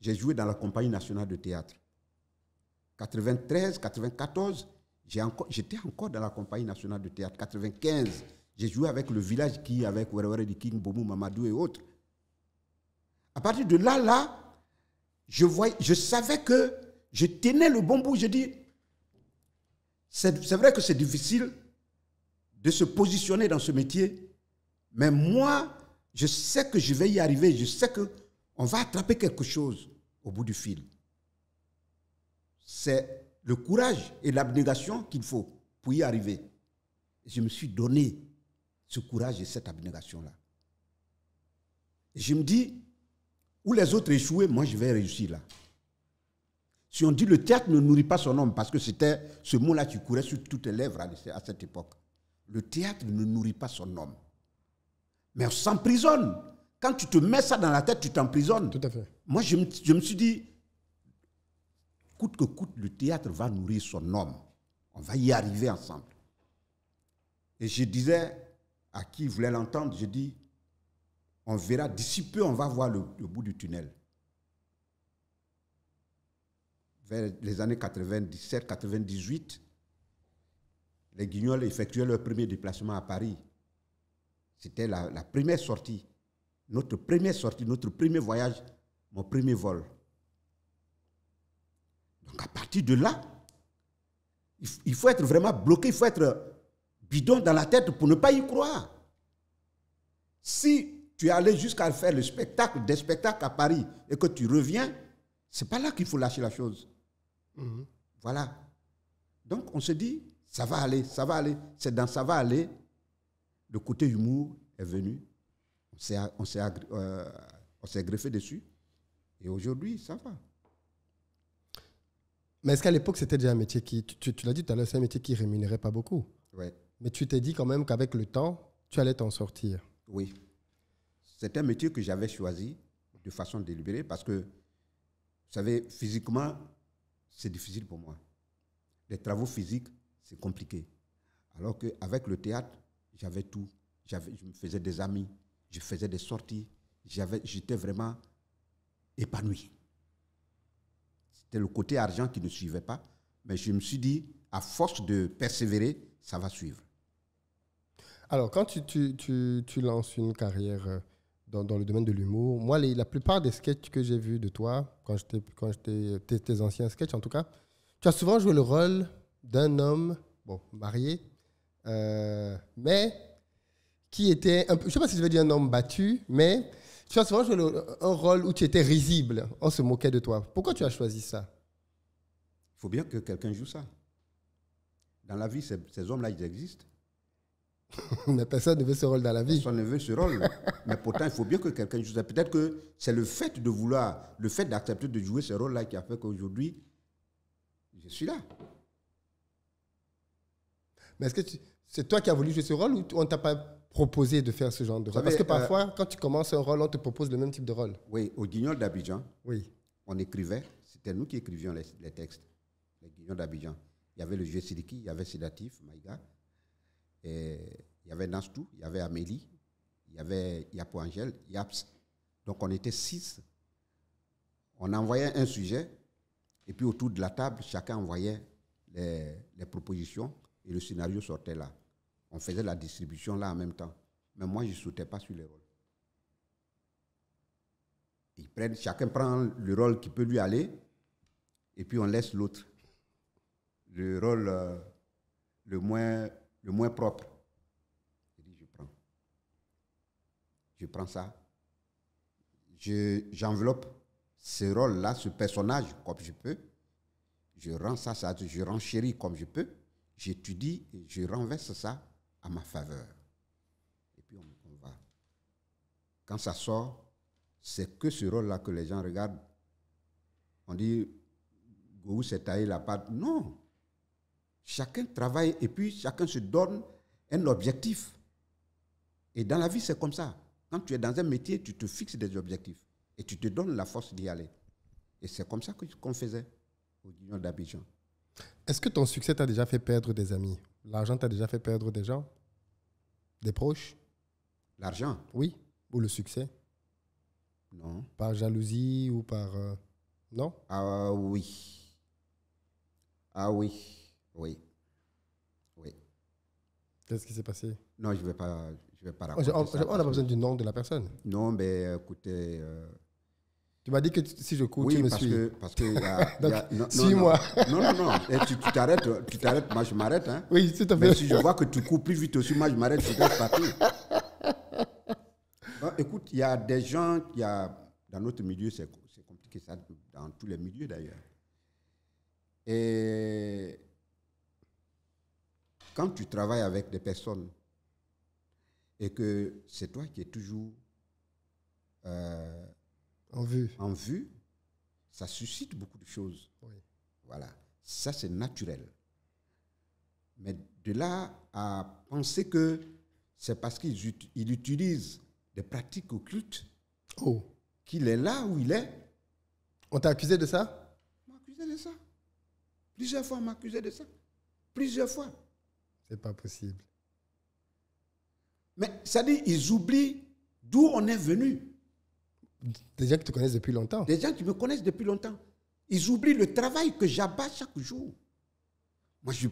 j'ai joué dans la compagnie nationale de théâtre. 93, 94, j'étais encore, encore dans la compagnie nationale de théâtre. 95, j'ai joué avec le village qui, avec Werewere King, Bomu, Mamadou et autres. À partir de là, là, je, voyais, je savais que je tenais le bon bout. Je dis, c'est vrai que c'est difficile de se positionner dans ce métier, mais moi, je sais que je vais y arriver. Je sais que on va attraper quelque chose au bout du fil. C'est le courage et l'abnégation qu'il faut pour y arriver. je me suis donné ce courage et cette abnégation-là. je me dis, où les autres échouaient, moi je vais réussir là. Si on dit le théâtre ne nourrit pas son homme, parce que c'était ce mot-là qui courait sur toutes les lèvres à cette époque. Le théâtre ne nourrit pas son homme. Mais on s'emprisonne. Quand tu te mets ça dans la tête, tu t'emprisonnes. Tout à fait. Moi, je me, suis dit, coûte que coûte, le théâtre va nourrir son homme. On va y arriver ensemble. Et je disais à qui voulait l'entendre, je dis, on verra, d'ici peu, on va voir le bout du tunnel vers les années 97-98, les Guignols effectuaient leur premier déplacement à Paris. C'était la, première sortie, notre première sortie, notre premier voyage, mon premier vol. Donc à partir de là, il, faut être vraiment bloqué, il faut être bidon dans la tête pour ne pas y croire. Si tu es allé jusqu'à faire le spectacle, des spectacles à Paris et que tu reviens, ce n'est pas là qu'il faut lâcher la chose. Mhm. Voilà. Donc on se dit, ça va aller, ça va aller. C'est dans ça va aller, le côté humour est venu. On s'est, on euh, greffé dessus. Et aujourd'hui, ça va. Mais est-ce qu'à l'époque, c'était déjà un métier qui, tu, l'as dit tout à l'heure, c'est un métier qui rémunérait pas beaucoup. Mais tu t'es dit quand même qu'avec le temps, tu allais t'en sortir. Oui. c'était un métier que j'avais choisi de façon délibérée parce que, vous savez, physiquement, c'est difficile pour moi. Les travaux physiques, c'est compliqué. Alors qu'avec le théâtre, j'avais tout. J'avais, je me faisais des amis, je faisais des sorties, j'avais, j'étais vraiment épanoui. C'était le côté argent qui ne suivait pas, mais je me suis dit, à force de persévérer, ça va suivre. Alors, quand tu, tu, tu, tu lances une carrière euh, dans, le domaine de l'humour. Moi, la plupart des sketchs que j'ai vus de toi, quand j'étais, quand j'étais tes, anciens sketchs en tout cas, tu as souvent joué le rôle d'un homme, bon, marié, euh, mais qui était un peu, je sais pas si je vais dire un homme battu, mais tu as souvent joué un rôle où tu étais risible, on se moquait de toi. Pourquoi tu as choisi ça Il faut bien que quelqu'un joue ça. Dans la vie, ces, ces hommes-là, ils existent. mais personne ne veut ce rôle dans la vie. Personne ne veut ce rôle. mais pourtant, il faut bien que quelqu'un joue ça. Peut-être que c'est le fait de vouloir, le fait d'accepter de jouer ce rôle-là qui a fait qu'aujourd'hui, je suis là. Mais est-ce que c'est toi qui as voulu jouer ce rôle ou on t'a pas proposé de faire ce genre de rôle Parce que parfois, euh, quand tu commences un rôle, on te propose le même type de rôle. Oui, au Guignol d'Abidjan, oui. on écrivait. C'était nous qui écrivions les, textes, les Guignols d'Abidjan. Il y avait le vieux Sidiki, il y avait Sédatif, Maïga. Eh, il y avait Nastou, il y avait Amélie, il y avait Yapo Angel, Yaps. Donc on était six. On envoyait un sujet, et puis autour de la table, chacun envoyait les, propositions, et le scénario sortait là. On faisait la distribution là en même temps. Mais moi, je ne sautais pas sur les rôles. chacun prend le rôle qui peut lui aller, et puis on laisse l'autre. Le rôle euh, le moins le moins propre. Je prends. Je prends ça. J'enveloppe ce rôle-là, ce personnage, comme je peux. Je rends ça, ça je rends chéri comme je peux. J'étudie et je renverse ça à ma faveur. Et puis on, va. Quand ça sort, c'est que ce rôle-là que les gens regardent. On dit, Gou s'est taillé la pâte Non, Chacun travaille et puis chacun se donne un objectif. Et dans la vie, c'est comme ça. Quand tu es dans un métier, tu te fixes des objectifs et tu te donnes la force d'y aller. Et c'est comme ça qu'on faisait au Union d'Abidjan. Est-ce que ton succès t'a déjà fait perdre des amis L'argent t'a déjà fait perdre des gens Des proches L'argent Oui. Ou le succès Non. Par jalousie ou par... Euh, non Ah oui. Ah oui. Oui. Oui. Qu'est-ce qui s'est passé Non, je ne vais pas, vais pas oh, raconter. Oh, on n'a pas besoin du nom de la personne. Non, mais écoutez. Euh, tu m'as dit que si je cours, oui, tu me parce suis. parce que. Y a, non, suis-moi. Non, non, non. Et eh, tu, t'arrêtes, tu t'arrêtes, moi je m'arrête. Hein. Oui, tout à fait. Mais si je vois que tu cours plus vite aussi, moi je m'arrête, je reste partout. écoute, il y a des gens, y a, dans notre milieu, c'est, c'est compliqué ça, dans tous les milieux d'ailleurs. Et quand tu travailles avec des personnes et que c'est toi qui es toujours euh, en, vue. ça suscite beaucoup de choses. Voilà, ça c'est naturel. Mais de là à penser que c'est parce qu'il utilise des pratiques occultes oh. qu'il est là où il est. On t'a accusé de ça On accusé de ça. Plusieurs fois, on m'a accusé de ça. Plusieurs fois. C'est pas possible. Mais ça dit, ils oublient d'où on est venu. Des gens qui te connaissent depuis longtemps. Des gens qui me connaissent depuis longtemps. Ils oublient le travail que j'abats chaque jour. Moi, je,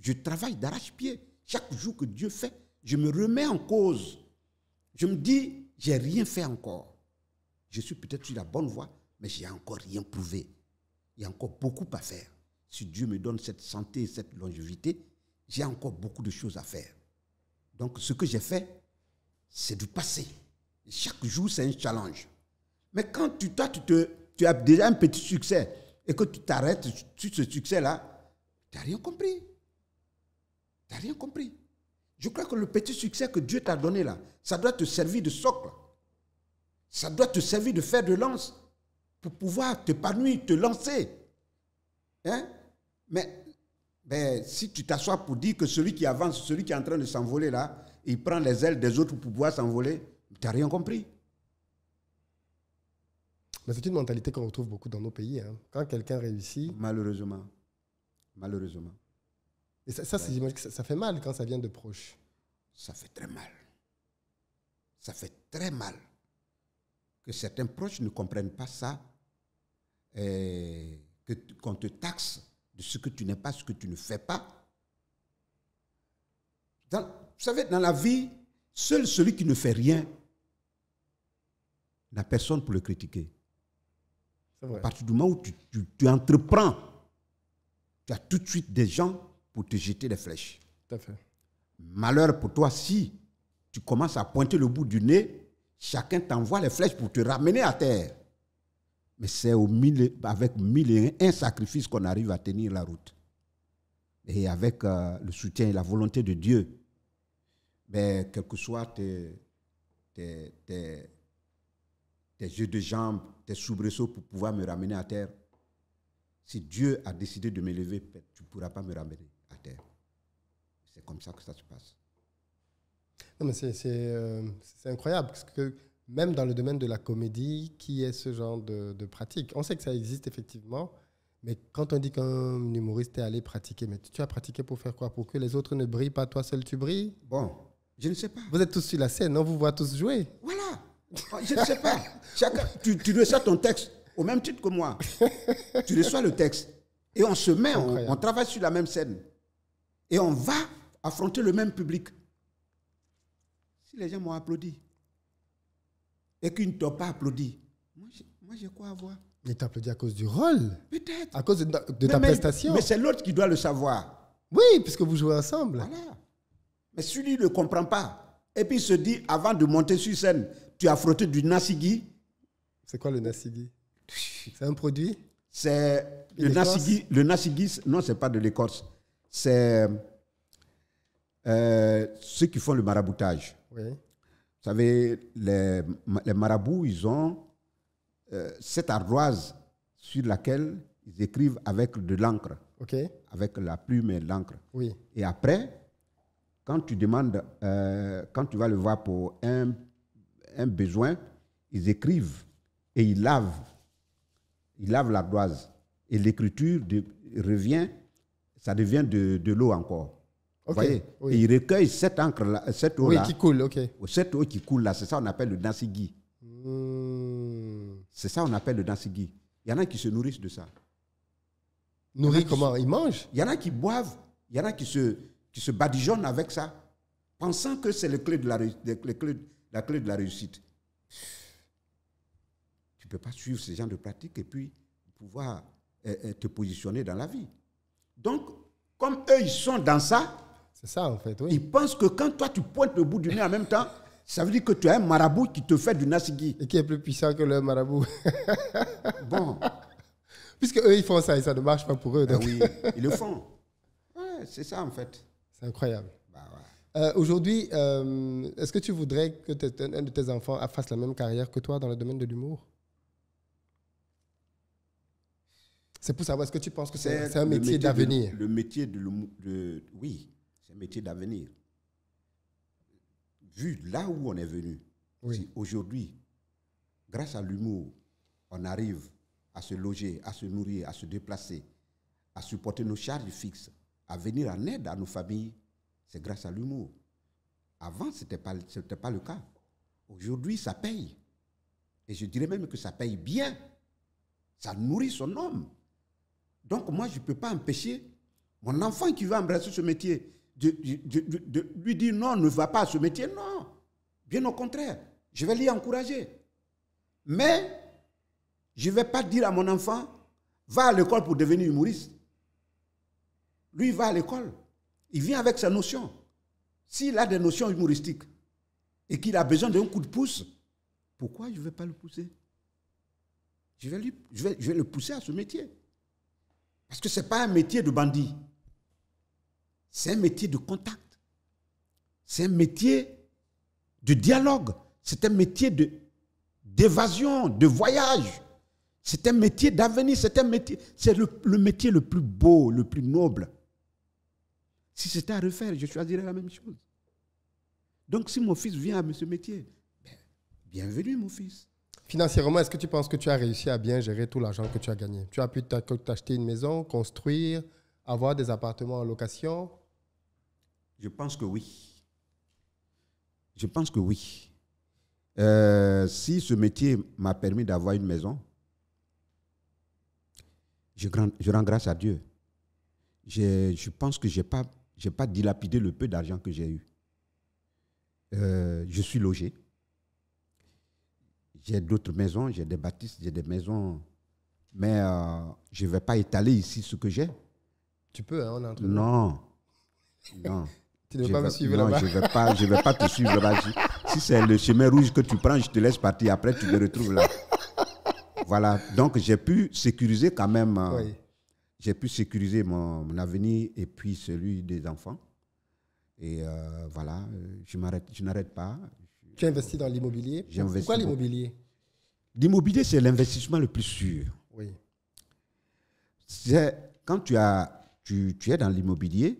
je travaille d'arrache-pied. Chaque jour que Dieu fait, je me remets en cause. Je me dis, j'ai rien fait encore. Je suis peut-être sur la bonne voie, mais j'ai encore rien prouvé. Il y a encore beaucoup à faire. Si Dieu me donne cette santé, cette longévité, j'ai encore beaucoup de choses à faire. Donc ce que j'ai fait, c'est du passé. Chaque jour, c'est un challenge. Mais quand tu, toi, tu, te, tu as déjà un petit succès et que tu t'arrêtes sur ce succès-là, tu n'as rien compris. Tu n'as rien compris. Je crois que le petit succès que Dieu t'a donné là, ça doit te servir de socle. Ça doit te servir de fer de lance pour pouvoir t'épanouir, te lancer. Hein? Mais ben, si tu t'assois pour dire que celui qui avance, celui qui est en train de s'envoler là, il prend les ailes des autres pour pouvoir s'envoler, tu n'as rien compris. Mais c'est une mentalité qu'on retrouve beaucoup dans nos pays. Hein. Quand quelqu'un réussit. Malheureusement. Malheureusement. Et ça, ça, ça, fait mal quand ça vient de proches. Ça fait très mal. Ça fait très mal que certains proches ne comprennent pas ça, et que qu'on te taxe ce que tu n'es pas, ce que tu ne fais pas. vous savez, dans la vie, seul celui qui ne fait rien n'a personne pour le critiquer. À partir du moment où tu, entreprends, tu as tout de suite des gens pour te jeter des flèches. Malheur pour toi si tu commences à pointer le bout du nez, chacun t'envoie les flèches pour te ramener à terre. Mais c'est avec mille et un sacrifice qu'on arrive à tenir la route. Et avec euh, le soutien et la volonté de Dieu, mais quel que soit tes, tes, tes, jeux de jambes, tes soubresauts pour pouvoir me ramener à terre, si Dieu a décidé de m'élever, ben, tu ne pourras pas me ramener à terre. C'est comme ça que ça se passe. Non, mais c'est, euh, incroyable. Parce que même dans le domaine de la comédie, qui est ce genre de, pratique. On sait que ça existe effectivement, mais quand on dit qu'un humoriste est allé pratiquer, mais tu as pratiqué pour faire quoi Pour que les autres ne brillent pas, toi seul tu brilles Bon, je ne sais pas. Vous êtes tous sur la scène, on vous voit tous jouer. Voilà, oh, je ne sais pas. tu, tu reçois ton texte au même titre que moi. tu reçois le texte et on se met, on travaille sur la même scène et on va affronter le même public. Si les gens m'ont applaudi, et qu'ils ne t'ont pas applaudi, moi, j'ai quoi à voir Ils applaudi à cause du rôle Peut-être. À cause de, ta prestation. Mais c'est l'autre qui doit le savoir. Oui, puisque vous jouez ensemble. Voilà. Mais celui ne comprend pas. Et puis il se dit, avant de monter sur scène, tu as frotté du nasigui. C'est quoi le nasigui C'est un produit C'est le nasigui. Le nasigui, non, c'est pas de l'écorce. C'est euh, ceux qui font le maraboutage. Oui. Vous savez, les, marabouts, ils ont euh, cette ardoise sur laquelle ils écrivent avec de l'encre. Avec la plume et l'encre. Et après, quand tu demandes, euh, quand tu vas le voir pour un, besoin, ils écrivent et ils lavent. Ils lavent l'ardoise. Et l'écriture revient, ça devient de l'eau encore voyez Et il recueille euh, cette encre-là, cette eau-là. Oui, qui coule, ok. Cette eau qui coule-là, c'est ça qu'on appelle le dansigui. Hmm. C'est ça qu'on appelle le dansigui. Il y en a qui se nourrissent de ça. Nourris comment Ils mangent Il y en a qui boivent, il y en a qui se, qui se badigeonnent avec ça, pensant que c'est la, la clé de la réussite. Tu ne peux pas suivre ces gens de pratique et puis pouvoir euh, euh, te positionner dans la vie. Donc, comme eux, ils sont dans ça, c'est ça, en fait, oui. Ils pensent que quand toi, tu pointes le bout du nez en même temps, ça veut dire que tu as un marabout qui te fait du nasigui. Et qui est plus puissant que le marabout. bon. Puisque eux, ils font ça et ça ne marche pas pour eux. Ah oui, ils le font. c'est ça, en fait. C'est incroyable. Bah euh, aujourd'hui, euh, est-ce que tu voudrais que un de tes enfants fasse la même carrière que toi dans le domaine de l'humour C'est pour savoir, est-ce que tu penses que c'est un métier d'avenir Le métier de l'humour, oui, métier d'avenir. Vu là où on est venu, si aujourd'hui, grâce à l'humour, on arrive à se loger, à se nourrir, à se déplacer, à supporter nos charges fixes, à venir en aide à nos familles, c'est grâce à l'humour. Avant, ce n'était pas, pas le cas. Aujourd'hui, ça paye. Et je dirais même que ça paye bien. Ça nourrit son homme. Donc moi, je ne peux pas empêcher mon enfant qui veut embrasser ce métier de, lui dire non, ne va pas à ce métier. Non, bien au contraire, je vais l'y encourager. Mais je ne vais pas dire à mon enfant, va à l'école pour devenir humoriste. Lui va à l'école. Il vient avec sa notion. S'il a des notions humoristiques et qu'il a besoin d'un coup de pouce, pourquoi je ne vais pas le pousser je vais, lui, je, vais, je vais le pousser à ce métier. Parce que ce n'est pas un métier de bandit. C'est un métier de contact. C'est un métier de dialogue. C'est un métier de, d'évasion, de voyage. C'est un métier d'avenir. C'est un métier. C'est le, métier le plus beau, le plus noble. Si c'était à refaire, je choisirais la même chose. Donc, si mon fils vient à ce métier, ben, bienvenue, mon fils. Financièrement, est-ce que tu penses que tu as réussi à bien gérer tout l'argent que tu as gagné Tu as pu t'acheter une maison, construire, avoir des appartements en location je pense que oui. Je pense que oui. Euh, si ce métier m'a permis d'avoir une maison, je, rends grâce à Dieu. Je, pense que je n'ai pas, dilapidé le peu d'argent que j'ai eu. Euh, je suis logé. J'ai d'autres maisons, j'ai des bâtisses, j'ai des maisons, mais euh, je ne vais pas étaler ici ce que j'ai. Tu peux, hein, on Non, non. Tu ne pas me suivre là Non, je ne vais, pas, te suivre là-bas. Si c'est le chemin rouge que tu prends, je te laisse partir. Après, tu me retrouves là. Voilà. Donc, j'ai pu sécuriser quand même. Hein. Oui. J'ai pu sécuriser mon, avenir et puis celui des enfants. Et euh, voilà, je n'arrête pas. Tu investis dans l'immobilier Pourquoi l'immobilier L'immobilier, c'est l'investissement le plus sûr. Oui. quand tu as tu, es dans l'immobilier,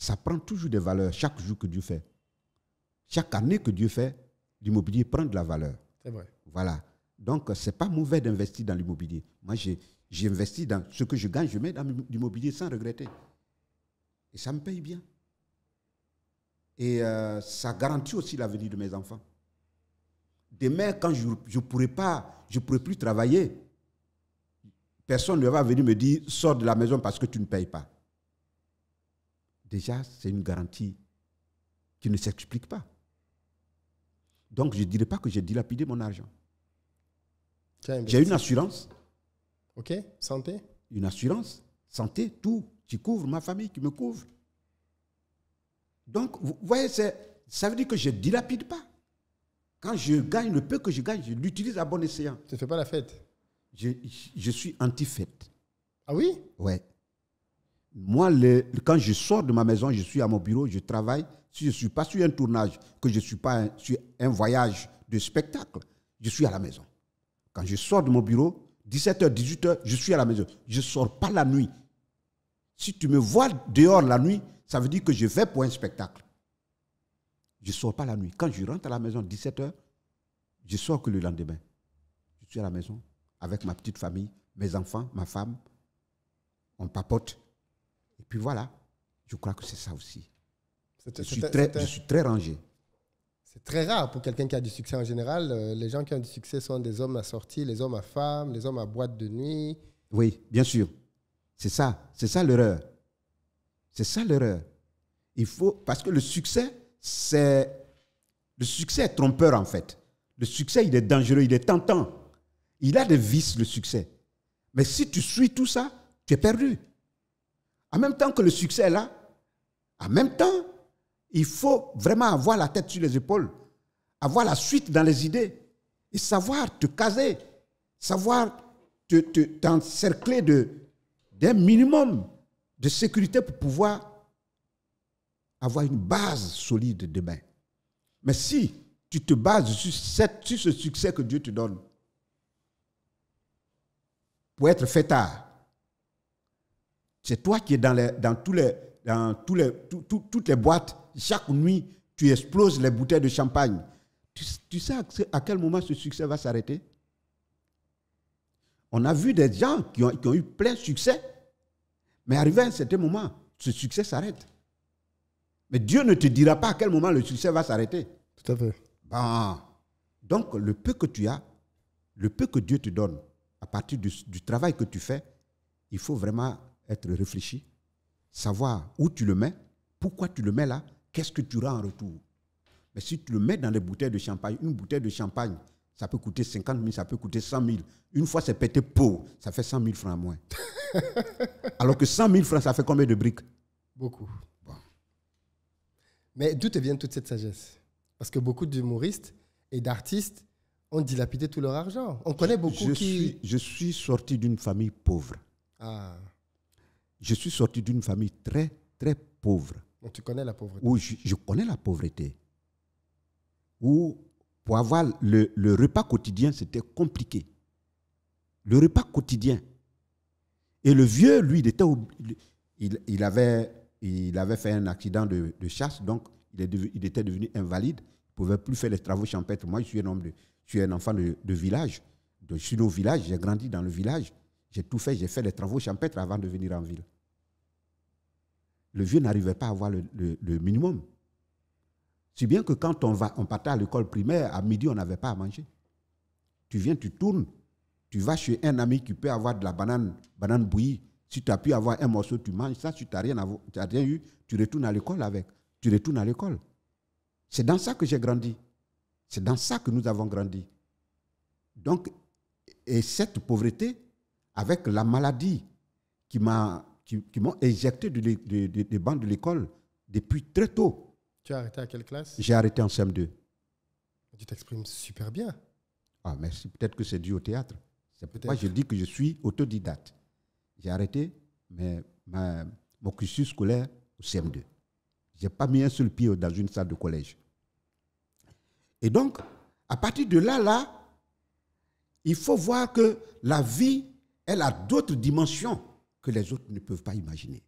ça prend toujours des valeurs chaque jour que Dieu fait. Chaque année que Dieu fait, l'immobilier prend de la valeur. C'est vrai. Voilà. Donc, ce n'est pas mauvais d'investir dans l'immobilier. Moi, j'investis dans ce que je gagne, je mets dans l'immobilier sans regretter. Et ça me paye bien. Et euh, ça garantit aussi l'avenir de mes enfants. Demain, quand je ne pas, je pourrai plus travailler, personne ne va venir me dire sors de la maison parce que tu ne payes pas déjà, c'est une garantie qui ne s'explique pas. Donc, je ne dirais pas que j'ai dilapidé mon argent. J'ai une assurance. OK, santé. Une assurance, santé, tout, qui couvre ma famille, qui me couvre. Donc, vous voyez, ça veut dire que je ne dilapide pas. Quand je gagne le peu que je gagne, je l'utilise à bon escient. Tu ne fais pas la fête. Je, je suis anti-fête. Ah oui Ouais. Moi, quand je sors de ma maison, je suis à mon bureau, je travaille. Si je ne suis pas sur un tournage, que je ne suis pas sur un voyage de spectacle, je suis à la maison. Quand je sors de mon bureau, 17h, 18h, je suis à la maison. Je ne sors pas la nuit. Si tu me vois dehors la nuit, ça veut dire que je vais pour un spectacle. Je ne sors pas la nuit. Quand je rentre à la maison, 17h, je sors que le lendemain. Je suis à la maison avec ma petite famille, mes enfants, ma femme. On papote, puis voilà, je crois que c'est ça aussi. Je suis, très, rangé. C'est très rare pour quelqu'un qui a du succès en général. Euh, les gens qui ont du succès sont des hommes à sortie, les hommes à femmes, les hommes à boîte de nuit. Oui, bien sûr. C'est ça, c'est ça l'erreur. C'est ça l'erreur. Il faut parce que le succès, c'est le succès est trompeur en fait. Le succès, il est dangereux, il est tentant. Il a des vices le succès. Mais si tu suis tout ça, tu es perdu. En même temps que le succès est là, en même temps, il faut vraiment avoir la tête sur les épaules, avoir la suite dans les idées et savoir te caser, savoir t'encercler te, d'un minimum de sécurité pour pouvoir avoir une base solide demain. Mais si tu te bases sur, ce succès que Dieu te donne pour être fait tard, c'est toi qui es dans, les, dans, tous les, dans tous les, toutes les boîtes. Chaque nuit, tu exploses les bouteilles de champagne. Tu, sais à quel moment ce succès va s'arrêter On a vu des gens qui ont, eu plein succès, mais arrivé à un certain moment, ce succès s'arrête. Mais Dieu ne te dira pas à quel moment le succès va s'arrêter. Tout à fait. Donc, le peu que tu as, le peu que Dieu te donne, à partir du travail que tu fais, il faut vraiment être réfléchi, savoir où tu le mets, pourquoi tu le mets là, qu'est-ce que tu auras en retour. Mais si tu le mets dans des bouteilles de champagne, une bouteille de champagne, ça peut coûter 50 000, ça peut coûter 100 000. Une fois c'est pété, pauvre, ça fait 100 000 francs moins. Alors que 100 000 francs, ça fait combien de briques Beaucoup. Mais d'où te vient toute cette sagesse Parce que beaucoup d'humoristes et d'artistes ont dilapidé tout leur argent. On connaît beaucoup je qui... Suis, je suis sorti d'une famille pauvre. Ah je suis sorti d'une famille très, très pauvre. Donc tu connais la pauvreté Oui, je, connais la pauvreté. Où pour avoir le, repas quotidien, c'était compliqué. Le repas quotidien. Et le vieux, lui, il, était, il, avait, il avait fait un accident de, chasse, donc il, était devenu invalide. Il ne pouvait plus faire les travaux champêtres. Moi, je suis un, homme de, un enfant de, village. je suis au village, j'ai grandi dans le village. J'ai tout fait, j'ai fait les travaux champêtres avant de venir en ville. Le vieux n'arrivait pas à avoir le, minimum. Si bien que quand on, va, on partait à l'école primaire, à midi, on n'avait pas à manger. Tu viens, tu tournes, tu vas chez un ami qui peut avoir de la banane, banane bouillie. Si tu as pu avoir un morceau, tu manges ça. Si tu n'as rien, rien eu, tu retournes à l'école avec. Tu retournes à l'école. C'est dans ça que j'ai grandi. C'est dans ça que nous avons grandi. Donc, et cette pauvreté, avec la maladie qui m'a qui, m'ont éjecté des bancs de l'école depuis très tôt. Tu as arrêté à quelle classe J'ai arrêté en CM2. Tu t'exprimes super bien. Ah, merci. Peut-être que c'est dû au théâtre. C'est pourquoi je dis que je suis autodidacte. J'ai arrêté mais ma, mon cursus scolaire au CM2. Je n'ai pas mis un seul pied dans une salle de collège. Et donc, à partir de là, là, il faut voir que la vie elle a d'autres dimensions que les autres ne peuvent pas imaginer.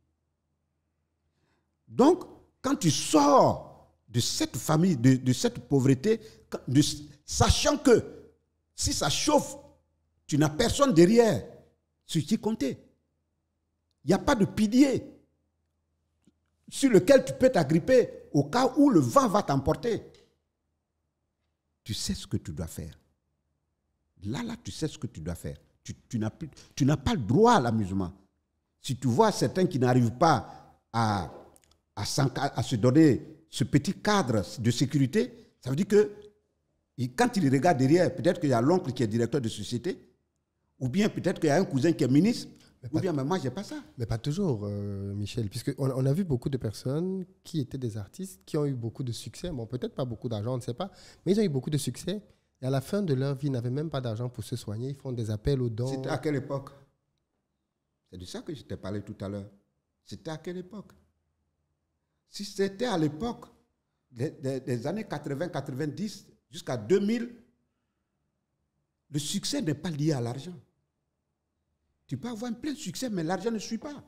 Donc, quand tu sors de cette famille, de, cette pauvreté, sachant que si ça chauffe, tu n'as personne derrière, sur qui compter. Il n'y a pas de pilier sur lequel tu peux t'agripper au cas où le vent va t'emporter. Tu sais ce que tu dois faire. Là, là, tu sais ce que tu dois faire. Tu, tu n'as pas le droit à l'amusement. Si tu vois certains qui n'arrivent pas à, à, à, se donner ce petit cadre de sécurité, ça veut dire que quand ils regardent derrière, peut-être qu'il y a l'oncle qui est directeur de société, ou bien peut-être qu'il y a un cousin qui est ministre, mais ou bien mais moi, j'ai pas ça. Mais pas toujours, euh, Michel, puisque a vu beaucoup de personnes qui étaient des artistes, qui ont eu beaucoup de succès, bon, peut-être pas beaucoup d'argent, on ne sait pas, mais ils ont eu beaucoup de succès et à la fin de leur vie, ils n'avaient même pas d'argent pour se soigner. Ils font des appels aux dons. C'était à quelle époque C'est de ça que je t'ai parlé tout à l'heure. C'était à quelle époque Si c'était à l'époque des, années 80-90 jusqu'à 2000, le succès n'est pas lié à l'argent. Tu peux avoir un plein de succès, mais l'argent ne suit pas.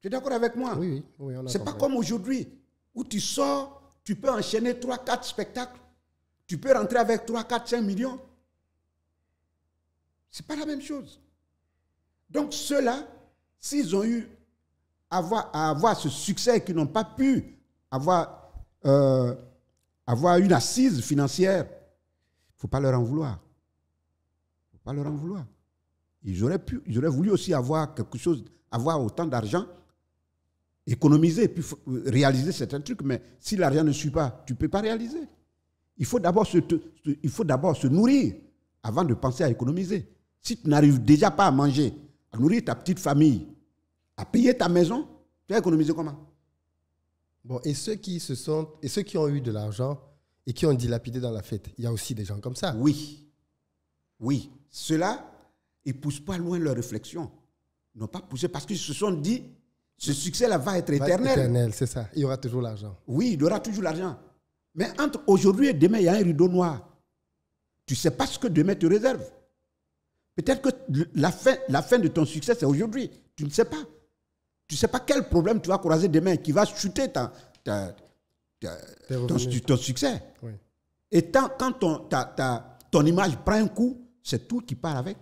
Tu es d'accord avec moi Oui, oui. oui Ce n'est pas comme aujourd'hui, où tu sors, tu peux enchaîner 3-4 spectacles tu peux rentrer avec 3, 4, 5 millions. Ce n'est pas la même chose. Donc ceux-là, s'ils ont eu à avoir, ce succès et qu'ils n'ont pas pu avoir, euh, avoir une assise financière, il ne faut pas leur en vouloir. Il ne faut pas leur en vouloir. Ils auraient, pu, ils auraient voulu aussi avoir quelque chose, avoir autant d'argent, économiser, puis réaliser certains trucs, mais si l'argent ne suit pas, tu ne peux pas réaliser. Il faut d'abord se, il faut d'abord se nourrir avant de penser à économiser. Si tu n'arrives déjà pas à manger, à nourrir ta petite famille, à payer ta maison, tu vas économiser comment Bon, et ceux qui se sont, et ceux qui ont eu de l'argent et qui ont dilapidé dans la fête, il y a aussi des gens comme ça. Oui, oui. Ceux-là, ils ne poussent pas loin leur réflexion. Ils n'ont pas poussé parce qu'ils se sont dit, ce succès-là va être éternel. Va être éternel, c'est ça. Il y aura toujours l'argent. Oui, il y aura toujours l'argent. Mais entre aujourd'hui et demain, il y a un rideau noir. Tu ne sais pas ce que demain te réserve. Peut-être que la fin, la fin de ton succès, c'est aujourd'hui. Tu ne sais pas. Tu ne sais pas quel problème tu vas croiser demain qui va chuter ton, succès. Et quand ton, image prend un coup, c'est tout qui part avec.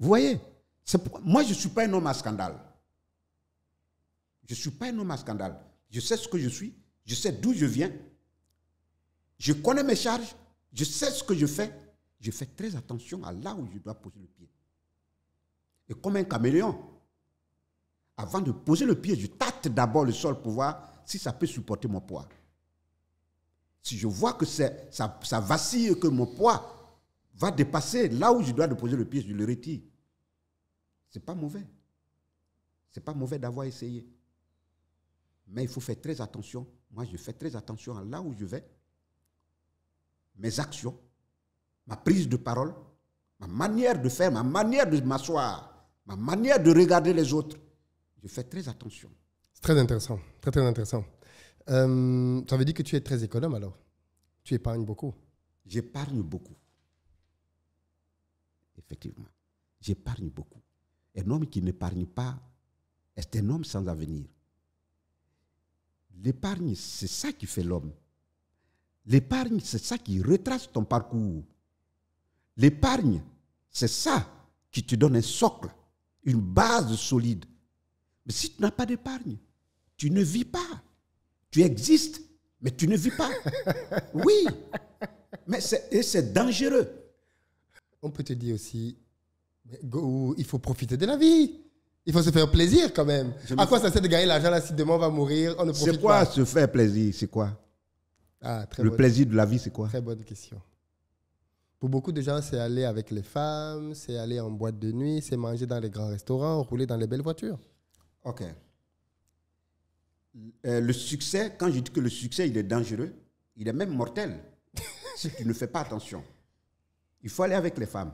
Vous voyez Moi, je ne suis pas un homme à scandale. Je ne suis pas un homme à scandale. Je sais ce que je suis, je sais d'où je viens, je connais mes charges, je sais ce que je fais, je fais très attention à là où je dois poser le pied. Et comme un caméléon, avant de poser le pied, je tâte d'abord le sol pour voir si ça peut supporter mon poids. Si je vois que ça, vacille, que mon poids va dépasser là où je dois poser le pied, je le retire. C'est pas mauvais. C'est pas mauvais d'avoir essayé. Mais il faut faire très attention moi, je fais très attention à là où je vais, mes actions, ma prise de parole, ma manière de faire, ma manière de m'asseoir, ma manière de regarder les autres. Je fais très attention. C'est très intéressant, très très intéressant. ça veut dire que tu es très économe alors Tu épargnes beaucoup J'épargne beaucoup. Effectivement. J'épargne beaucoup. Un homme qui n'épargne pas est un homme sans avenir. L'épargne, c'est ça qui fait l'homme. L'épargne, c'est ça qui retrace ton parcours. L'épargne, c'est ça qui te donne un socle, une base solide. Mais si tu n'as pas d'épargne, tu ne vis pas. Tu existes, mais tu ne vis pas. Oui, mais c'est dangereux. On peut te dire aussi, il faut profiter de la vie. Il faut se faire plaisir quand même. à quoi ça sert de gagner l'argent là si demain on va mourir, C'est quoi se faire plaisir C'est quoi ah, Le plaisir de la vie, c'est quoi Très bonne question. Pour beaucoup de gens, c'est aller avec les femmes, c'est aller en boîte de nuit, c'est manger dans les grands restaurants, rouler dans les belles voitures. Ok. Euh, le succès, quand je dis que le succès, il est dangereux, il est même mortel si tu ne fais pas attention. Il faut aller avec les femmes.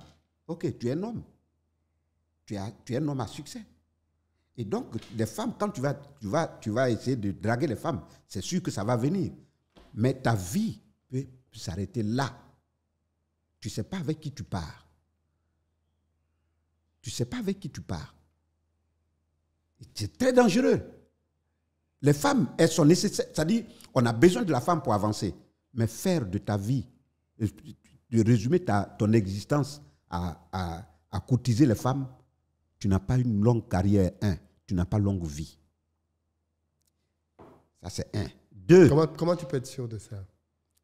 Ok, tu es un homme. tu es un homme à succès. Et donc, les femmes, quand tu vas, tu vas, tu vas essayer de draguer les femmes, c'est sûr que ça va venir. Mais ta vie peut s'arrêter là. Tu ne sais pas avec qui tu pars. Tu ne sais pas avec qui tu pars. C'est très dangereux. Les femmes, elles sont nécessaires. C'est-à-dire, on a besoin de la femme pour avancer. Mais faire de ta vie, euh, de résumer ta, ton existence à, à, à courtiser les femmes, tu n'as pas une longue carrière, un. Tu n'as pas longue vie. Ça, c'est un. Deux. Comment, comment, tu peux être sûr de ça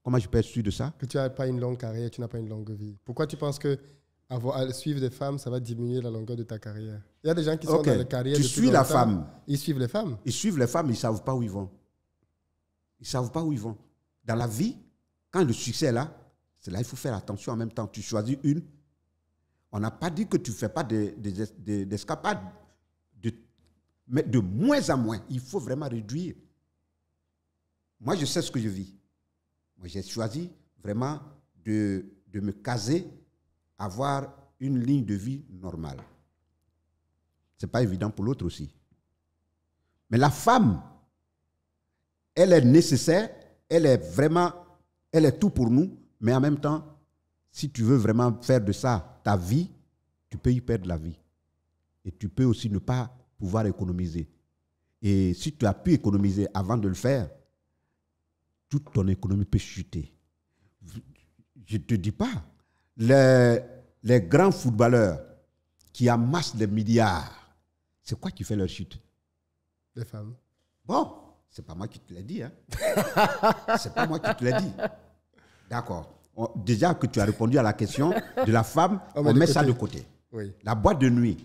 Comment je peux être sûr de ça Que tu n'as pas une longue carrière, tu n'as pas une longue vie. Pourquoi tu penses que avoir, suivre des femmes, ça va diminuer la longueur de ta carrière Il y a des gens qui sont dans la carrière. Tu suis la femme. Ils suivent les femmes. Ils suivent les femmes, ils ne savent pas où ils vont. Ils ne savent pas où ils vont. Dans la vie, quand le succès est là, c'est là il faut faire attention en même temps. Tu choisis une, on n'a pas dit que tu ne fais pas d'escapade. Des, mais de moins en moins, il faut vraiment réduire. Moi, je sais ce que je vis. Moi, j'ai choisi vraiment de, de me caser, avoir une ligne de vie normale. Ce n'est pas évident pour l'autre aussi. Mais la femme, elle est nécessaire, elle est vraiment, elle est tout pour nous, mais en même temps, si tu veux vraiment faire de ça ta vie, tu peux y perdre la vie. Et tu peux aussi ne pas pouvoir économiser. Et si tu as pu économiser avant de le faire, toute ton économie peut chuter. Je ne te dis pas. Les, les grands footballeurs qui amassent des milliards, c'est quoi qui fait leur chute Les femmes. Bon, c'est pas moi qui te l'ai dit. Hein. c'est pas moi qui te l'ai dit. D'accord déjà que tu as répondu à la question de la femme, on, met ça de côté. La boîte de nuit.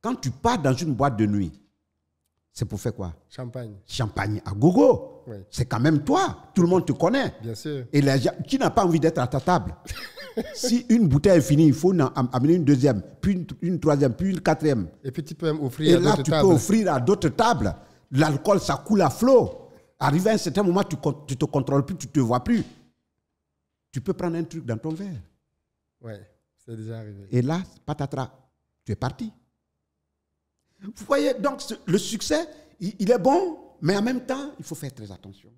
Quand tu pars dans une boîte de nuit, c'est pour faire quoi Champagne. Champagne à gogo. C'est quand même toi. Tout le monde te connaît. Bien sûr. Et tu qui n'a pas envie d'être à ta table Si une bouteille est finie, il faut amener une deuxième, puis une, troisième, puis une quatrième. Et puis tu peux offrir à d'autres tables. Et là, tu peux offrir à d'autres tables. L'alcool, ça coule à flot. Arrivé à un certain moment, tu, ne te contrôles plus, tu te vois plus tu peux prendre un truc dans ton verre. Ouais, c'est déjà arrivé. Et là, patatras, tu es parti. Vous voyez, donc le succès, il, est bon, mais en même temps, il faut faire très attention.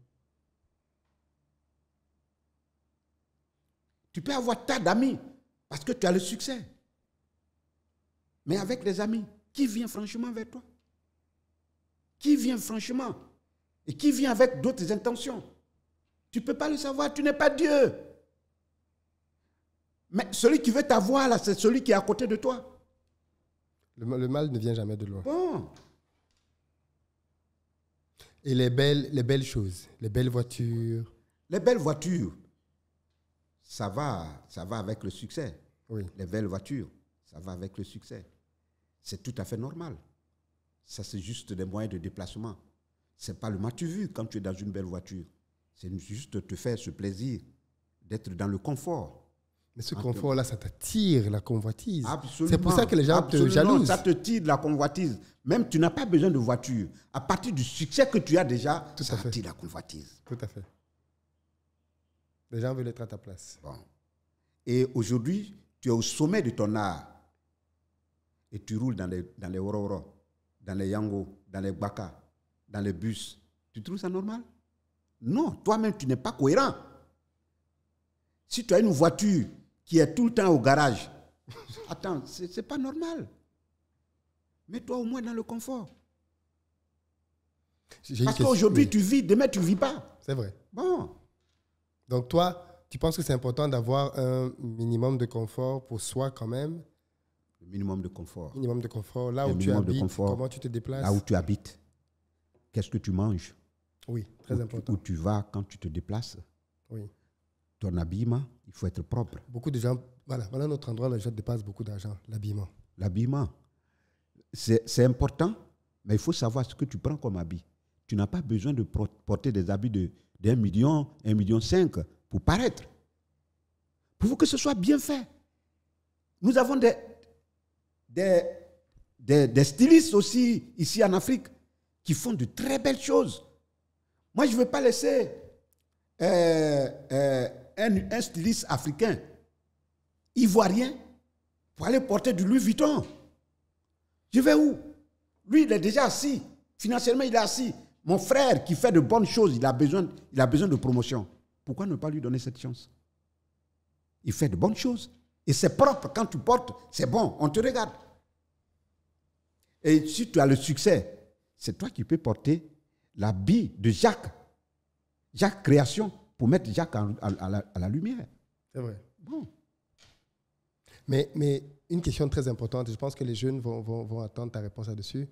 Tu peux avoir tas d'amis parce que tu as le succès. Mais avec les amis, qui vient franchement vers toi Qui vient franchement Et qui vient avec d'autres intentions Tu ne peux pas le savoir, tu n'es pas Dieu. Mais celui qui veut t'avoir, là, c'est celui qui est à côté de toi. Le, mal ne vient jamais de loin. Bon. Et les belles, les belles choses, les belles voitures. Les belles voitures, ça va, ça va avec le succès. Oui. Les belles voitures, ça va avec le succès. C'est tout à fait normal. Ça, c'est juste des moyens de déplacement. C'est pas le tu vu quand tu es dans une belle voiture. C'est juste te faire ce plaisir d'être dans le confort. Mais ce ah, confort-là, ça t'attire la convoitise. C'est pour ça que les gens te jalousent. Ça te tire la convoitise. Même tu n'as pas besoin de voiture. À partir du succès que tu as déjà, Tout ça tire la convoitise. Tout à fait. Les gens veulent être à ta place. Bon. Et aujourd'hui, tu es au sommet de ton art. Et tu roules dans les, dans les Ororo, dans les Yango, dans les Baka, dans les bus. Tu trouves ça normal Non, toi-même, tu n'es pas cohérent. Si tu as une voiture qui est tout le temps au garage. Attends, ce n'est pas normal. Mets-toi au moins dans le confort. Parce qu'aujourd'hui, tu vis, demain, tu ne vis pas. C'est vrai. Bon. Donc, toi, tu penses que c'est important d'avoir un minimum de confort pour soi quand même Le minimum de confort. Minimum de confort. Là où tu habites, comment tu te déplaces Là où tu habites. Qu'est-ce que tu manges Oui, très important. où tu vas quand tu te déplaces Oui ton habillement, il faut être propre. Beaucoup de gens, voilà, voilà notre endroit, les gens dépassent beaucoup d'argent, l'habillement. L'habillement, c'est important, mais il faut savoir ce que tu prends comme habit. Tu n'as pas besoin de porter des habits d'un million, un million cinq pour paraître. Pour que ce soit bien fait. Nous avons des, des, des, stylistes aussi ici en Afrique qui font de très belles choses. Moi, je ne veux pas laisser euh, euh, un, styliste africain, ivoirien, pour aller porter du Louis Vuitton. Je vais où Lui, il est déjà assis. Financièrement, il est assis. Mon frère qui fait de bonnes choses, il a besoin, il a besoin de promotion. Pourquoi ne pas lui donner cette chance Il fait de bonnes choses. Et c'est propre. Quand tu portes, c'est bon. On te regarde. Et si tu as le succès, c'est toi qui peux porter la bille de Jacques. Jacques Création pour mettre Jacques à, la, lumière. C'est vrai. Bon. Mais, mais une question très importante, je pense que les jeunes vont, attendre ta réponse là-dessus.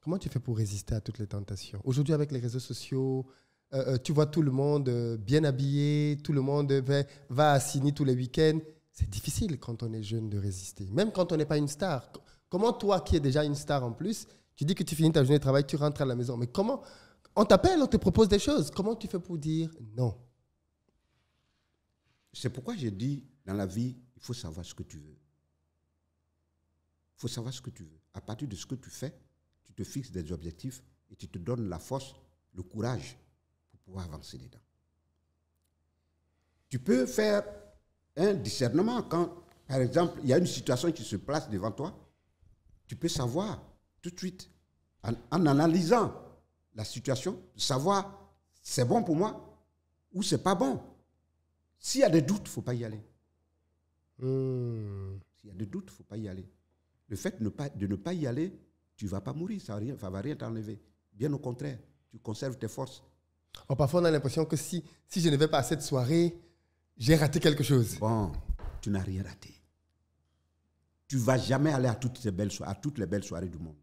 Comment tu fais pour résister à toutes les tentations Aujourd'hui, avec les réseaux sociaux, euh, euh, tu vois tout le monde euh, bien habillé, tout le monde va, va à Sydney tous les week-ends. C'est difficile quand on est jeune de résister, même quand on n'est pas une star. Comment toi, qui es déjà une star en plus, tu dis que tu finis ta journée de travail, tu rentres à la maison. Mais comment, on t'appelle, on te propose des choses. Comment tu fais pour dire non C'est pourquoi j'ai dit, dans la vie, il faut savoir ce que tu veux. Il faut savoir ce que tu veux. À partir de ce que tu fais, tu te fixes des objectifs et tu te donnes la force, le courage pour pouvoir avancer dedans. Tu peux faire un discernement quand, par exemple, il y a une situation qui se place devant toi. Tu peux savoir tout de suite, en, en analysant la situation, savoir c'est bon pour moi ou c'est pas bon. S'il y a des doutes, il ne faut pas y aller. Hmm. S'il y a des doutes, il ne faut pas y aller. Le fait de ne pas, y aller, tu ne vas pas mourir, ça ne va rien t'enlever. Bien au contraire, tu conserves tes forces. Oh, parfois, on a l'impression que si, si je ne vais pas à cette soirée, j'ai raté quelque chose. Bon, tu n'as rien raté. Tu ne vas jamais aller à toutes les belles soirées du monde.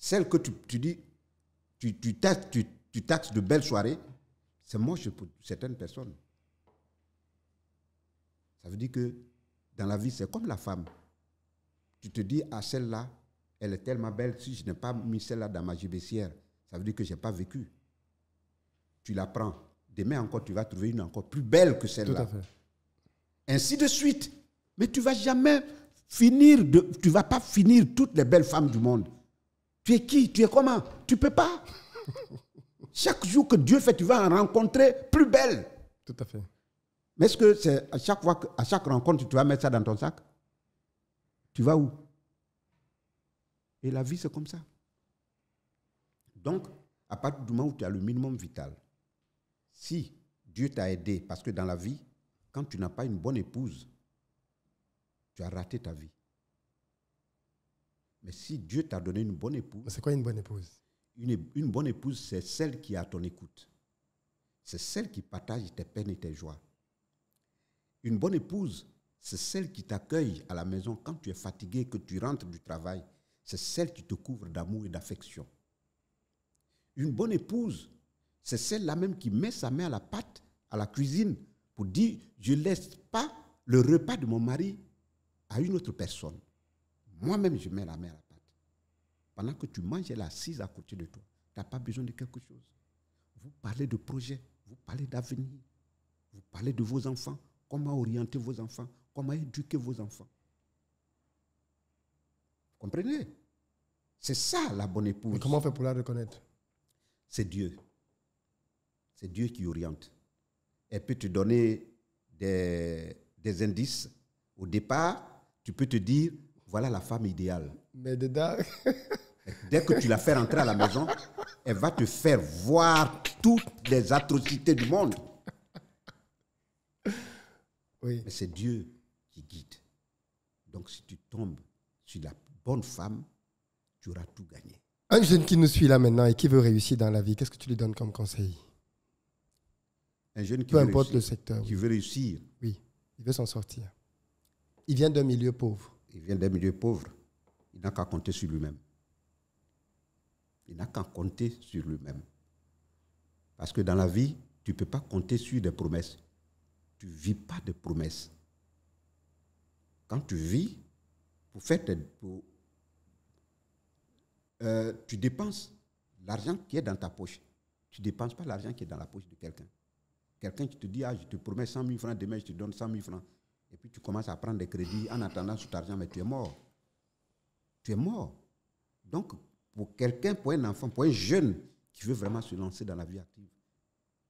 Celle que tu, tu dis, tu, tu, taxes, tu, de belles soirées, c'est moche pour certaines personnes. Ça veut dire que dans la vie, c'est comme la femme. Tu te dis, ah, celle-là, elle est tellement belle, si je n'ai pas mis celle-là dans ma gibecière, ça veut dire que je n'ai pas vécu. Tu la prends. Demain encore, tu vas trouver une encore plus belle que celle-là. Ainsi de suite. Mais tu vas jamais finir, de, tu vas pas finir toutes les belles femmes du monde. Tu es qui Tu es comment Tu peux pas. chaque jour que Dieu fait, tu vas en rencontrer plus belle. Tout à fait. Mais est-ce que c'est à chaque fois, à chaque rencontre, tu vas mettre ça dans ton sac Tu vas où Et la vie, c'est comme ça. Donc, à partir du moment où tu as le minimum vital, si Dieu t'a aidé, parce que dans la vie, quand tu n'as pas une bonne épouse, tu as raté ta vie. Mais si Dieu t'a donné une bonne épouse. C'est quoi une bonne épouse une, bonne épouse, c'est celle qui a ton écoute. C'est celle qui partage tes peines et tes joies. Une bonne épouse, c'est celle qui t'accueille à la maison quand tu es fatigué, que tu rentres du travail. C'est celle qui te couvre d'amour et d'affection. Une bonne épouse, c'est celle-là même qui met sa main à la pâte, à la cuisine, pour dire, je ne laisse pas le repas de mon mari à une autre personne. Moi-même, je mets la main à la pâte. Pendant que tu manges, elle est assise à côté de toi. Tu n'as pas besoin de quelque chose. Vous parlez de projet, vous parlez d'avenir, vous parlez de vos enfants, comment orienter vos enfants, comment éduquer vos enfants. Vous comprenez C'est ça la bonne épouse. Mais comment on fait pour la reconnaître C'est Dieu. C'est Dieu qui oriente. Elle peut te donner des, des indices. Au départ, tu peux te dire, voilà la femme idéale. Mais dedans. Dès que tu la fais rentrer à la maison, elle va te faire voir toutes les atrocités du monde. Oui. Mais c'est Dieu qui guide. Donc si tu tombes sur la bonne femme, tu auras tout gagné. Un jeune qui nous suit là maintenant et qui veut réussir dans la vie, qu'est-ce que tu lui donnes comme conseil Un jeune qui importe le secteur. Qui veut réussir. Oui, il veut s'en sortir. Il vient d'un milieu pauvre il vient d'un milieu pauvre, il n'a qu'à compter sur lui-même. Il n'a qu'à compter sur lui-même. Parce que dans la vie, tu ne peux pas compter sur des promesses. Tu ne vis pas de promesses. Quand tu vis, pour faire pour, euh, tu dépenses l'argent qui est dans ta poche. Tu ne dépenses pas l'argent qui est dans la poche de quelqu'un. Quelqu'un qui te dit, ah, je te promets 100 000 francs, demain je te donne 100 000 francs. Et puis tu commences à prendre des crédits en attendant cet argent, mais tu es mort. Tu es mort. Donc, pour quelqu'un, pour un enfant, pour un jeune qui veut vraiment se lancer dans la vie active,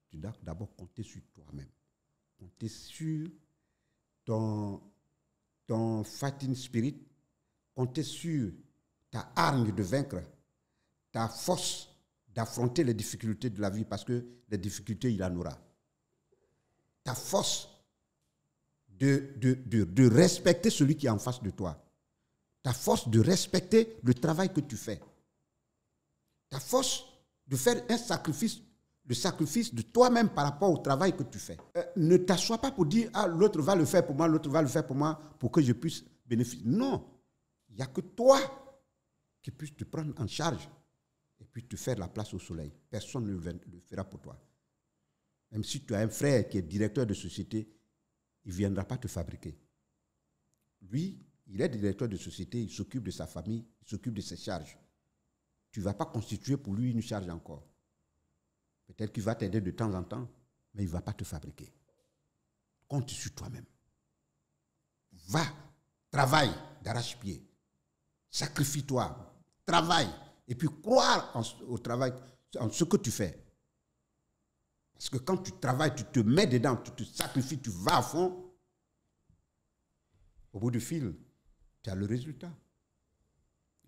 tu dois d'abord compter sur toi-même. Compter sur ton, ton fighting spirit. Compter sur ta arme de vaincre, ta force d'affronter les difficultés de la vie, parce que les difficultés, il en aura. Ta force de, de, respecter celui qui est en face de toi. Ta force de respecter le travail que tu fais. Ta force de faire un sacrifice le sacrifice de toi-même par rapport au travail que tu fais. Euh, ne t'assois pas pour dire, ah, l'autre va le faire pour moi, l'autre va le faire pour moi, pour que je puisse bénéficier. Non, il n'y a que toi qui puisse te prendre en charge et puis te faire la place au soleil. Personne ne le fera pour toi. Même si tu as un frère qui est directeur de société, il ne viendra pas te fabriquer. Lui, il est directeur de société, il s'occupe de sa famille, il s'occupe de ses charges. Tu ne vas pas constituer pour lui une charge encore. Peut-être qu'il va t'aider de temps en temps, mais il ne va pas te fabriquer. Compte sur toi-même. Va, travaille d'arrache-pied. Sacrifie-toi, travaille, et puis croire au travail, en ce que tu fais. Parce que quand tu travailles, tu te mets dedans, tu te sacrifies, tu vas à fond. Au bout du fil, tu as le résultat.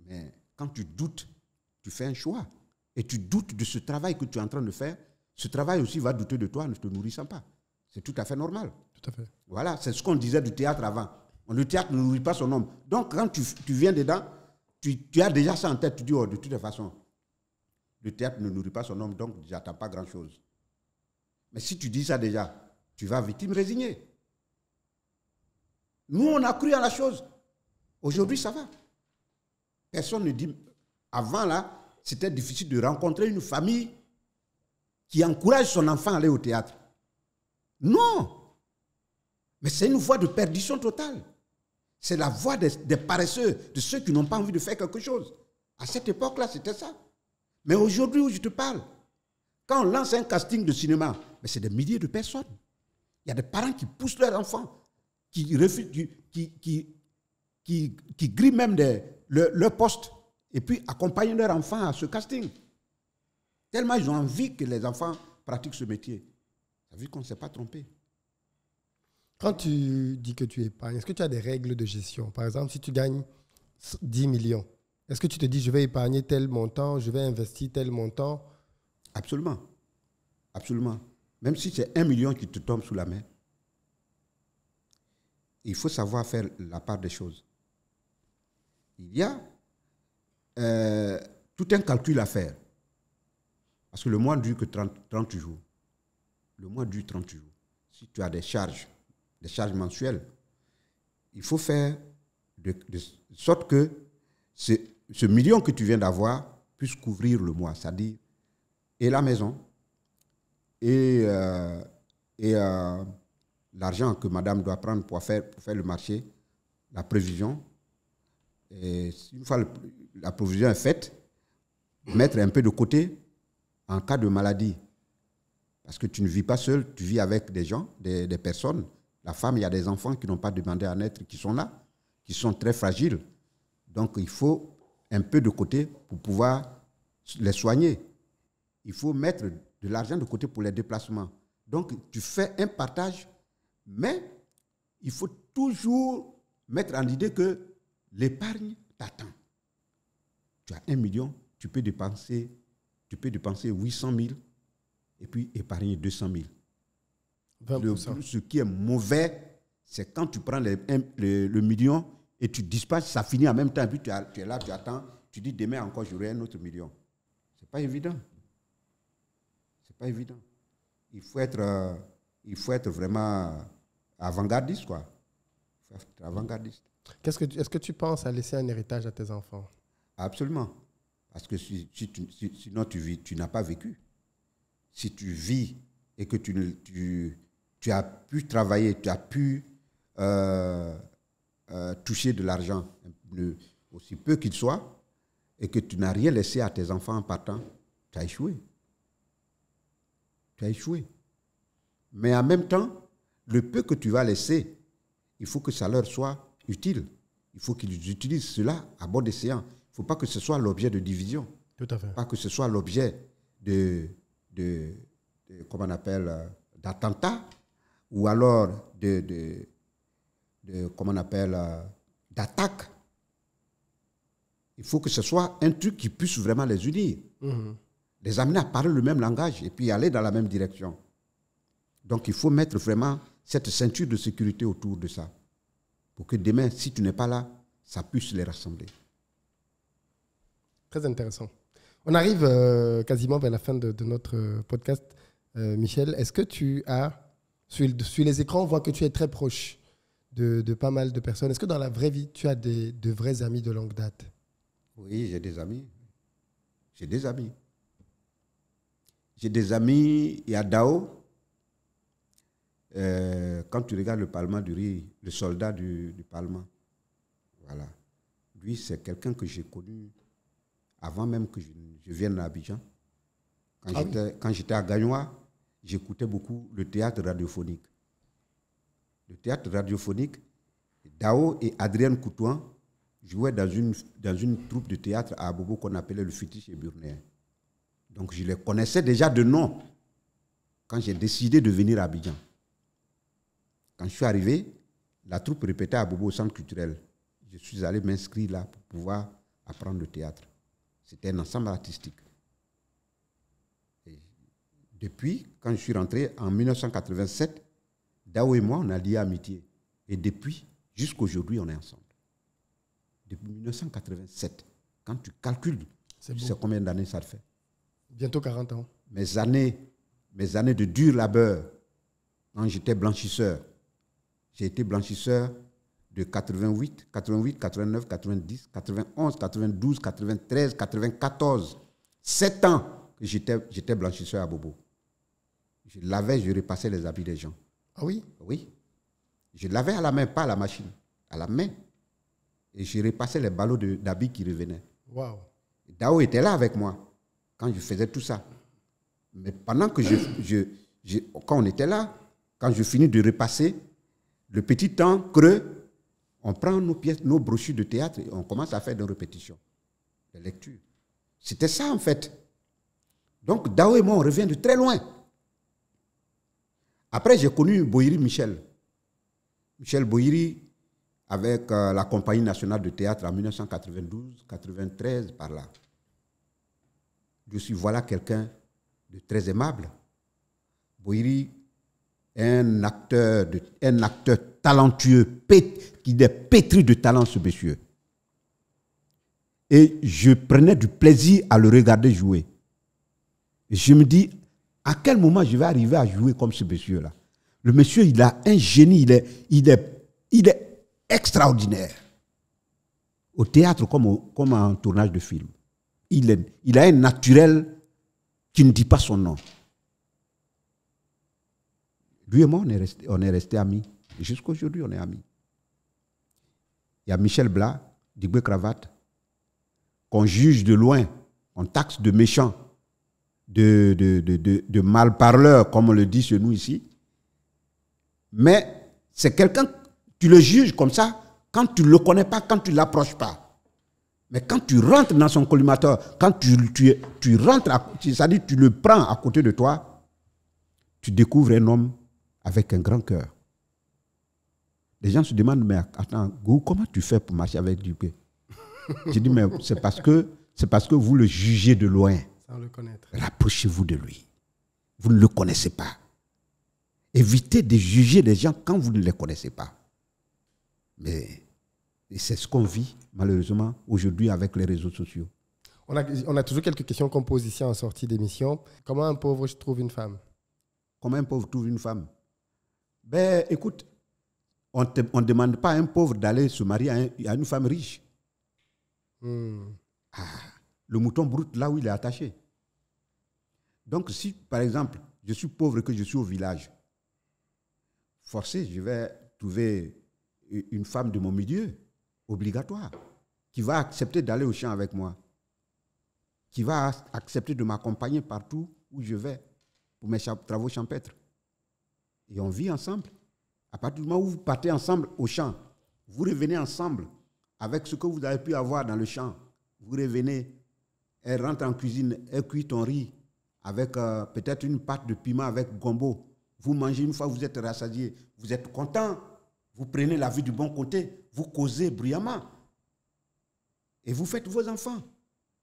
Mais quand tu doutes, tu fais un choix. Et tu doutes de ce travail que tu es en train de faire. Ce travail aussi va douter de toi ne te nourrissant pas. C'est tout à fait normal. Tout à fait. Voilà, c'est ce qu'on disait du théâtre avant. Le théâtre ne nourrit pas son homme. Donc, quand tu, viens dedans, tu, tu, as déjà ça en tête. Tu dis, oh, de toute façon, le théâtre ne nourrit pas son homme, donc j'attends pas grand-chose. Mais si tu dis ça déjà, tu vas victime résignée. Nous, on a cru à la chose. Aujourd'hui, ça va. Personne ne dit. Avant, là, c'était difficile de rencontrer une famille qui encourage son enfant à aller au théâtre. Non! Mais c'est une voie de perdition totale. C'est la voie des, des, paresseux, de ceux qui n'ont pas envie de faire quelque chose. À cette époque-là, c'était ça. Mais aujourd'hui où je te parle, quand on lance un casting de cinéma, mais c'est des milliers de personnes. Il y a des parents qui poussent leurs enfants, qui refusent, qui, qui, qui, qui même des, le, leur poste et puis accompagnent leurs enfants à ce casting. Tellement ils ont envie que les enfants pratiquent ce métier. Ça vu qu'on ne s'est pas trompé. Quand tu dis que tu épargnes, est-ce que tu as des règles de gestion Par exemple, si tu gagnes 10 millions, est-ce que tu te dis je vais épargner tel montant, je vais investir tel montant Absolument. Absolument. Même si c'est un million qui te tombe sous la main, il faut savoir faire la part des choses. Il y a euh, tout un calcul à faire. Parce que le mois dure que 30, jours. Le mois dure 30 jours. Si tu as des charges, des charges mensuelles, il faut faire de, sorte que ce million que tu viens d'avoir puisse couvrir le mois, c'est-à-dire et la maison, et, euh, et euh, l'argent que madame doit prendre pour faire, pour faire le marché, la prévision. Et une fois la provision est faite, mettre un peu de côté en cas de maladie. Parce que tu ne vis pas seul, tu vis avec des gens, des, des personnes. La femme, il y a des enfants qui n'ont pas demandé à naître, qui sont là, qui sont très fragiles. Donc il faut un peu de côté pour pouvoir les soigner. Il faut mettre de l'argent de côté pour les déplacements. Donc, tu fais un partage, mais il faut toujours mettre en idée que l'épargne t'attend. Tu as un million, tu peux dépenser, tu peux dépenser 800 000 et puis épargner 200 000. ce qui est mauvais, c'est quand tu prends le, million et tu dispatches, ça finit en même temps, puis tu, es là, tu attends, tu dis demain encore j'aurai un autre million. C'est pas évident évident. Il faut être, euh, il faut être vraiment euh, avant-gardiste, quoi. faut avant-gardiste. quest ce que, est -ce que tu penses à laisser un héritage à tes enfants Absolument. Parce que si, sinon, tu, vis, tu n'as pas vécu. Si tu vis et que tu, tu, tu as pu travailler, tu as pu euh, toucher de l'argent, aussi peu qu'il soit, et que tu n'as rien laissé à tes enfants en partant, tu as échoué tu échoué. Mais en même temps, le peu que tu vas laisser, il faut que ça leur soit utile. Il faut qu'ils utilisent cela à bon escient. Il ne faut pas que ce soit l'objet de division. Tout à fait. Pas que ce soit l'objet de, de, comment on appelle, euh, d'attentat ou alors de, de, comment on appelle, euh, d'attaque. Il faut que ce soit un truc qui puisse vraiment les unir. Mhm les amener à parler le même langage et puis aller dans la même direction. Donc il faut mettre vraiment cette ceinture de sécurité autour de ça, pour que demain, si tu n'es pas là, ça puisse les rassembler. Très intéressant. On arrive euh, quasiment vers la fin de, notre euh, podcast. Euh, Michel, est-ce que tu as, sur, les écrans, on voit que tu es très proche de, pas mal de personnes. Est-ce que dans la vraie vie, tu as de vrais amis de longue date Oui, j'ai des amis. J'ai des amis. J'ai des amis, il y a Dao. Euh, quand tu regardes le Parlement du Riz, le soldat du, Parlement, voilà. Lui, c'est quelqu'un que j'ai connu avant même que je, vienne à Abidjan. Ah quand j'étais à Gagnois, j'écoutais beaucoup le théâtre radiophonique. Le théâtre radiophonique, Dao et Adrien Coutouan jouaient dans une, dans une troupe de théâtre à Abobo qu'on appelait le Fétiche et Burner. Donc je les connaissais déjà de nom quand j'ai décidé de venir à Abidjan. Quand je suis arrivé, la troupe répétait à Bobo au centre culturel. Je suis allé m'inscrire là pour pouvoir apprendre le théâtre. C'était un ensemble artistique. depuis, quand je suis rentré en 1987, Dao et moi, on a lié amitié. Et depuis, jusqu'aujourd'hui, on est ensemble. Depuis 1987, quand tu calcules, tu sais combien d'années ça fait. Bientôt 40 ans. Mes années, mes années de dur labeur quand j'étais blanchisseur. J'ai été blanchisseur de 88, 88, 89, 90, 91, 92, 93, 94. 7 ans que j'étais blanchisseur à Bobo. Je lavais, je repassais les habits des gens. Ah oui Oui. Je lavais à la main, pas à la machine, à la main. Et je repassais les ballots d'habits qui revenaient. Waouh. Dao était là avec moi quand je faisais tout ça. Mais pendant que je, quand on était là, quand je finis de repasser, le petit temps creux, on prend nos pièces, nos brochures de théâtre et on commence à faire des répétitions, des lectures. C'était ça en fait. Donc Dao et moi, on revient de très loin. Après, j'ai connu Bohiri Michel. Michel Bohiri, avec euh, la Compagnie nationale de théâtre en 1992-93, par là je suis voilà quelqu'un de très aimable. Boiri un acteur, un acteur talentueux, qui est pétri de talent, ce monsieur. Et je prenais du plaisir à le regarder jouer. Et je me dis, à quel moment je vais arriver à jouer comme ce monsieur-là Le monsieur, il a un génie, il est, il il est extraordinaire. Au théâtre comme, comme en tournage de film il, a un naturel qui ne dit pas son nom. Lui et moi, on est restés, on est amis. Jusqu'aujourd'hui, on est amis. Il y a Michel Blas, Digbe Cravate, qu'on juge de loin, on taxe de méchant, de, de, de malparleur, comme on le dit chez nous ici. Mais c'est quelqu'un, tu le juges comme ça quand tu ne le connais pas, quand tu ne l'approches pas. Mais quand tu rentres dans son collimateur, quand tu, tu, tu rentres, c'est-à-dire tu le prends à côté de toi, tu découvres un homme avec un grand cœur. Les gens se demandent, mais attends, comment tu fais pour marcher avec Dupé Je dis, mais c'est parce que c'est parce que vous le jugez de loin. Rapprochez-vous de lui. Vous ne le connaissez pas. Évitez de juger les gens quand vous ne les connaissez pas. Mais et c'est ce qu'on vit malheureusement aujourd'hui avec les réseaux sociaux. On a, toujours quelques questions qu'on pose ici en sortie d'émission. Comment un pauvre trouve une femme Comment un pauvre trouve une femme Ben écoute, on ne demande pas à un pauvre d'aller se marier à, une femme riche. Hmm. Ah, le mouton broute là où il est attaché. Donc si par exemple je suis pauvre et que je suis au village, forcé, je vais trouver une femme de mon milieu obligatoire, qui va accepter d'aller au champ avec moi, qui va accepter de m'accompagner partout où je vais pour mes travaux champêtres. Et on vit ensemble. À partir du moment où vous partez ensemble au champ, vous revenez ensemble avec ce que vous avez pu avoir dans le champ. Vous revenez, elle rentre en cuisine, elle cuit ton riz avec euh, peut-être une pâte de piment avec gombo. Vous mangez une fois, vous êtes rassasié, vous êtes content vous prenez la vie du bon côté, vous causez bruyamment. Et vous faites vos enfants.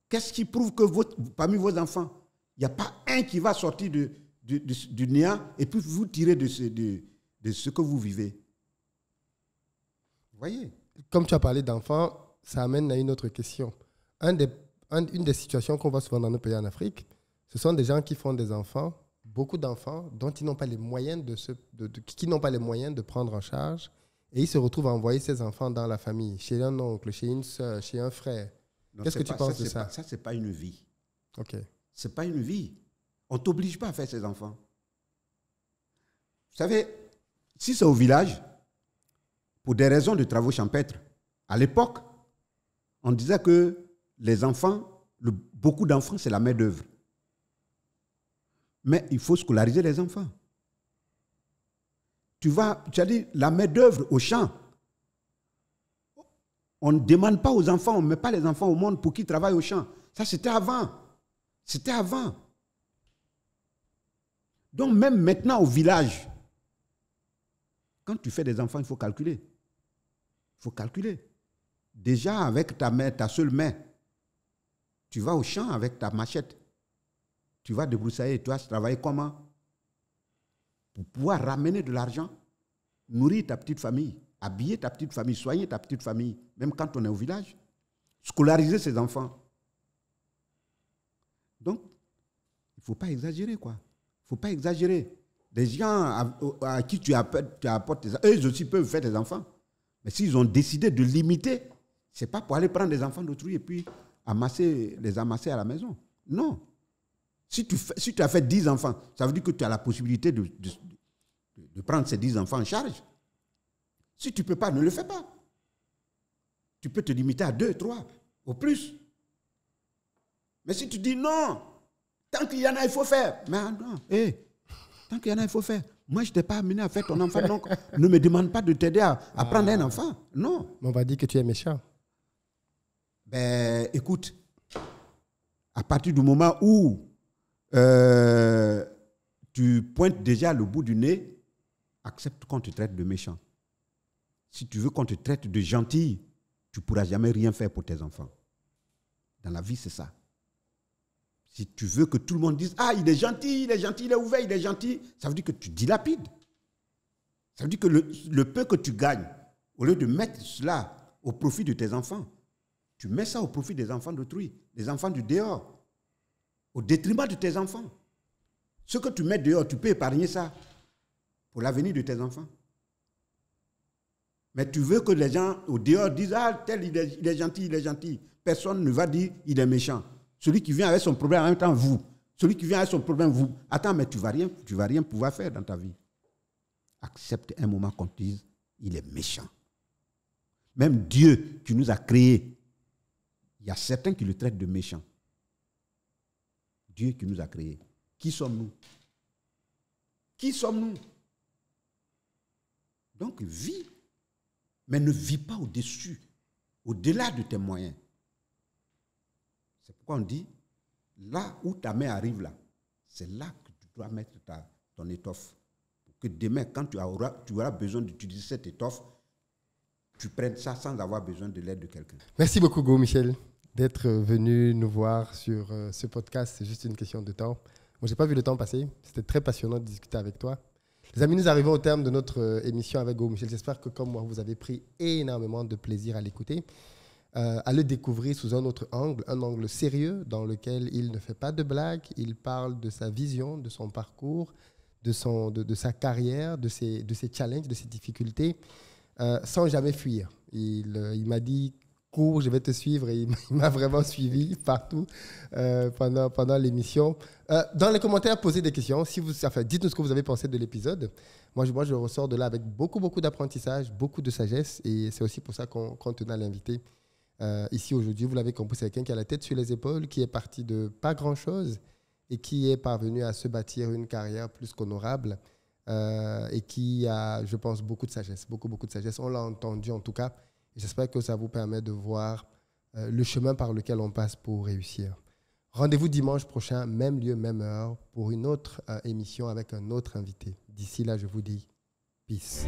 Qu'est-ce qui prouve que votre, parmi vos enfants, il n'y a pas un qui va sortir de, du néant et puis vous tirer de ce, de ce que vous vivez Vous voyez Comme tu as parlé d'enfants, ça amène à une autre question. une des situations qu'on voit souvent dans nos pays en Afrique, ce sont des gens qui font des enfants beaucoup d'enfants dont ils n'ont pas les moyens qui n'ont pas les moyens de prendre en charge et il se retrouve à envoyer ses enfants dans la famille, chez un oncle, chez une soeur, chez un frère. Qu'est-ce que tu penses de ça Ça, Ça, n'est pas une vie. OK. C'est pas une vie. On ne t'oblige pas à faire ses enfants. Vous savez, si c'est au village, pour des raisons de travaux champêtres, à l'époque, on disait que les enfants, beaucoup d'enfants, c'est la main-d'œuvre. Mais il faut scolariser les enfants tu vas, tu as dit, la main-d'œuvre au champ. On ne demande pas aux enfants, on ne met pas les enfants au monde pour qu'ils travaillent au champ. Ça, c'était avant. C'était avant. Donc, même maintenant au village, quand tu fais des enfants, il faut calculer. Il faut calculer. Déjà, avec ta main, ta seule main, tu vas au champ avec ta machette. Tu vas débroussailler, tu vas travailler comment pour pouvoir ramener de l'argent, nourrir ta petite famille, habiller ta petite famille, soigner ta petite famille, même quand on est au village, scolariser ses enfants. Donc, il ne faut pas exagérer, quoi. Il ne faut pas exagérer. Des gens à, qui tu apportes, tu apportes eux aussi peuvent faire des enfants. Mais s'ils ont décidé de limiter, ce n'est pas pour aller prendre des enfants d'autrui et puis amasser, les amasser à la maison. Non. Si tu, as fait 10 enfants, ça veut dire que tu as la possibilité de, de prendre ces 10 enfants en charge. Si tu ne peux pas, ne le fais pas. Tu peux te limiter à deux, trois, au plus. Mais si tu dis non, tant qu'il y en a, il faut faire. Mais ah non, hey, eh, tant qu'il y en a, il faut faire. Moi, je ne t'ai pas amené à faire ton enfant, donc ne me demande pas de t'aider à, prendre un enfant. Non. on va dire que tu es méchant. Ben, écoute, à partir du moment où euh, tu pointes déjà le bout du nez accepte qu'on te traite de méchant. Si tu veux qu'on te traite de gentil, tu ne pourras jamais rien faire pour tes enfants. Dans la vie, c'est ça. Si tu veux que tout le monde dise Ah, il est gentil, il est gentil, il est ouvert, il est gentil, ça veut dire que tu dilapides. Ça veut dire que le, peu que tu gagnes, au lieu de mettre cela au profit de tes enfants, tu mets ça au profit des enfants d'autrui, des enfants du dehors, au détriment de tes enfants. Ce que tu mets dehors, tu peux épargner ça l'avenir de tes enfants. Mais tu veux que les gens au dehors disent Ah, tel, il est, gentil, il est gentil. Personne ne va dire il est méchant. Celui qui vient avec son problème en même temps, vous. Celui qui vient avec son problème, vous. Attends, mais tu ne vas, rien, vas rien pouvoir faire dans ta vie. Accepte un moment qu'on te dise il est méchant. Même Dieu qui nous a créé il y a certains qui le traitent de méchant. Dieu qui nous a créé Qui sommes-nous Qui sommes-nous donc vis, mais ne vis pas au-dessus, au-delà de tes moyens. C'est pourquoi on dit, là où ta main arrive, là, c'est là que tu dois mettre ta, ton étoffe. Pour que demain, quand tu auras, tu auras besoin d'utiliser cette étoffe, tu prennes ça sans avoir besoin de l'aide de quelqu'un. Merci beaucoup, Go Michel, d'être venu nous voir sur euh, ce podcast. C'est juste une question de temps. Moi, je j'ai pas vu le temps passer. C'était très passionnant de discuter avec toi. Les amis, nous arrivons au terme de notre euh, émission avec Go Michel. J'espère que, comme moi, vous avez pris énormément de plaisir à l'écouter, euh, à le découvrir sous un autre angle, un angle sérieux dans lequel il ne fait pas de blagues, il parle de sa vision, de son parcours, de, son, de, de sa carrière, de ses, de ses challenges, de ses difficultés, euh, sans jamais fuir. Il, il m'a dit cours, je vais te suivre. Et il m'a vraiment suivi partout euh, pendant, pendant l'émission. Euh, dans les commentaires, posez des questions. Si vous, enfin, dites-nous ce que vous avez pensé de l'épisode. Moi je, moi, je ressors de là avec beaucoup, beaucoup d'apprentissage, beaucoup de sagesse. Et c'est aussi pour ça qu'on tenait à l'inviter euh, ici aujourd'hui. Vous l'avez compris, c'est quelqu'un qui a la tête sur les épaules, qui est parti de pas grand-chose et qui est parvenu à se bâtir une carrière plus qu'honorable et qui a, je pense, beaucoup de sagesse. Beaucoup, beaucoup de sagesse. On l'a entendu en tout cas J'espère que ça vous permet de voir euh, le chemin par lequel on passe pour réussir. Rendez-vous dimanche prochain, même lieu, même heure, pour une autre euh, émission avec un autre invité. D'ici là, je vous dis peace.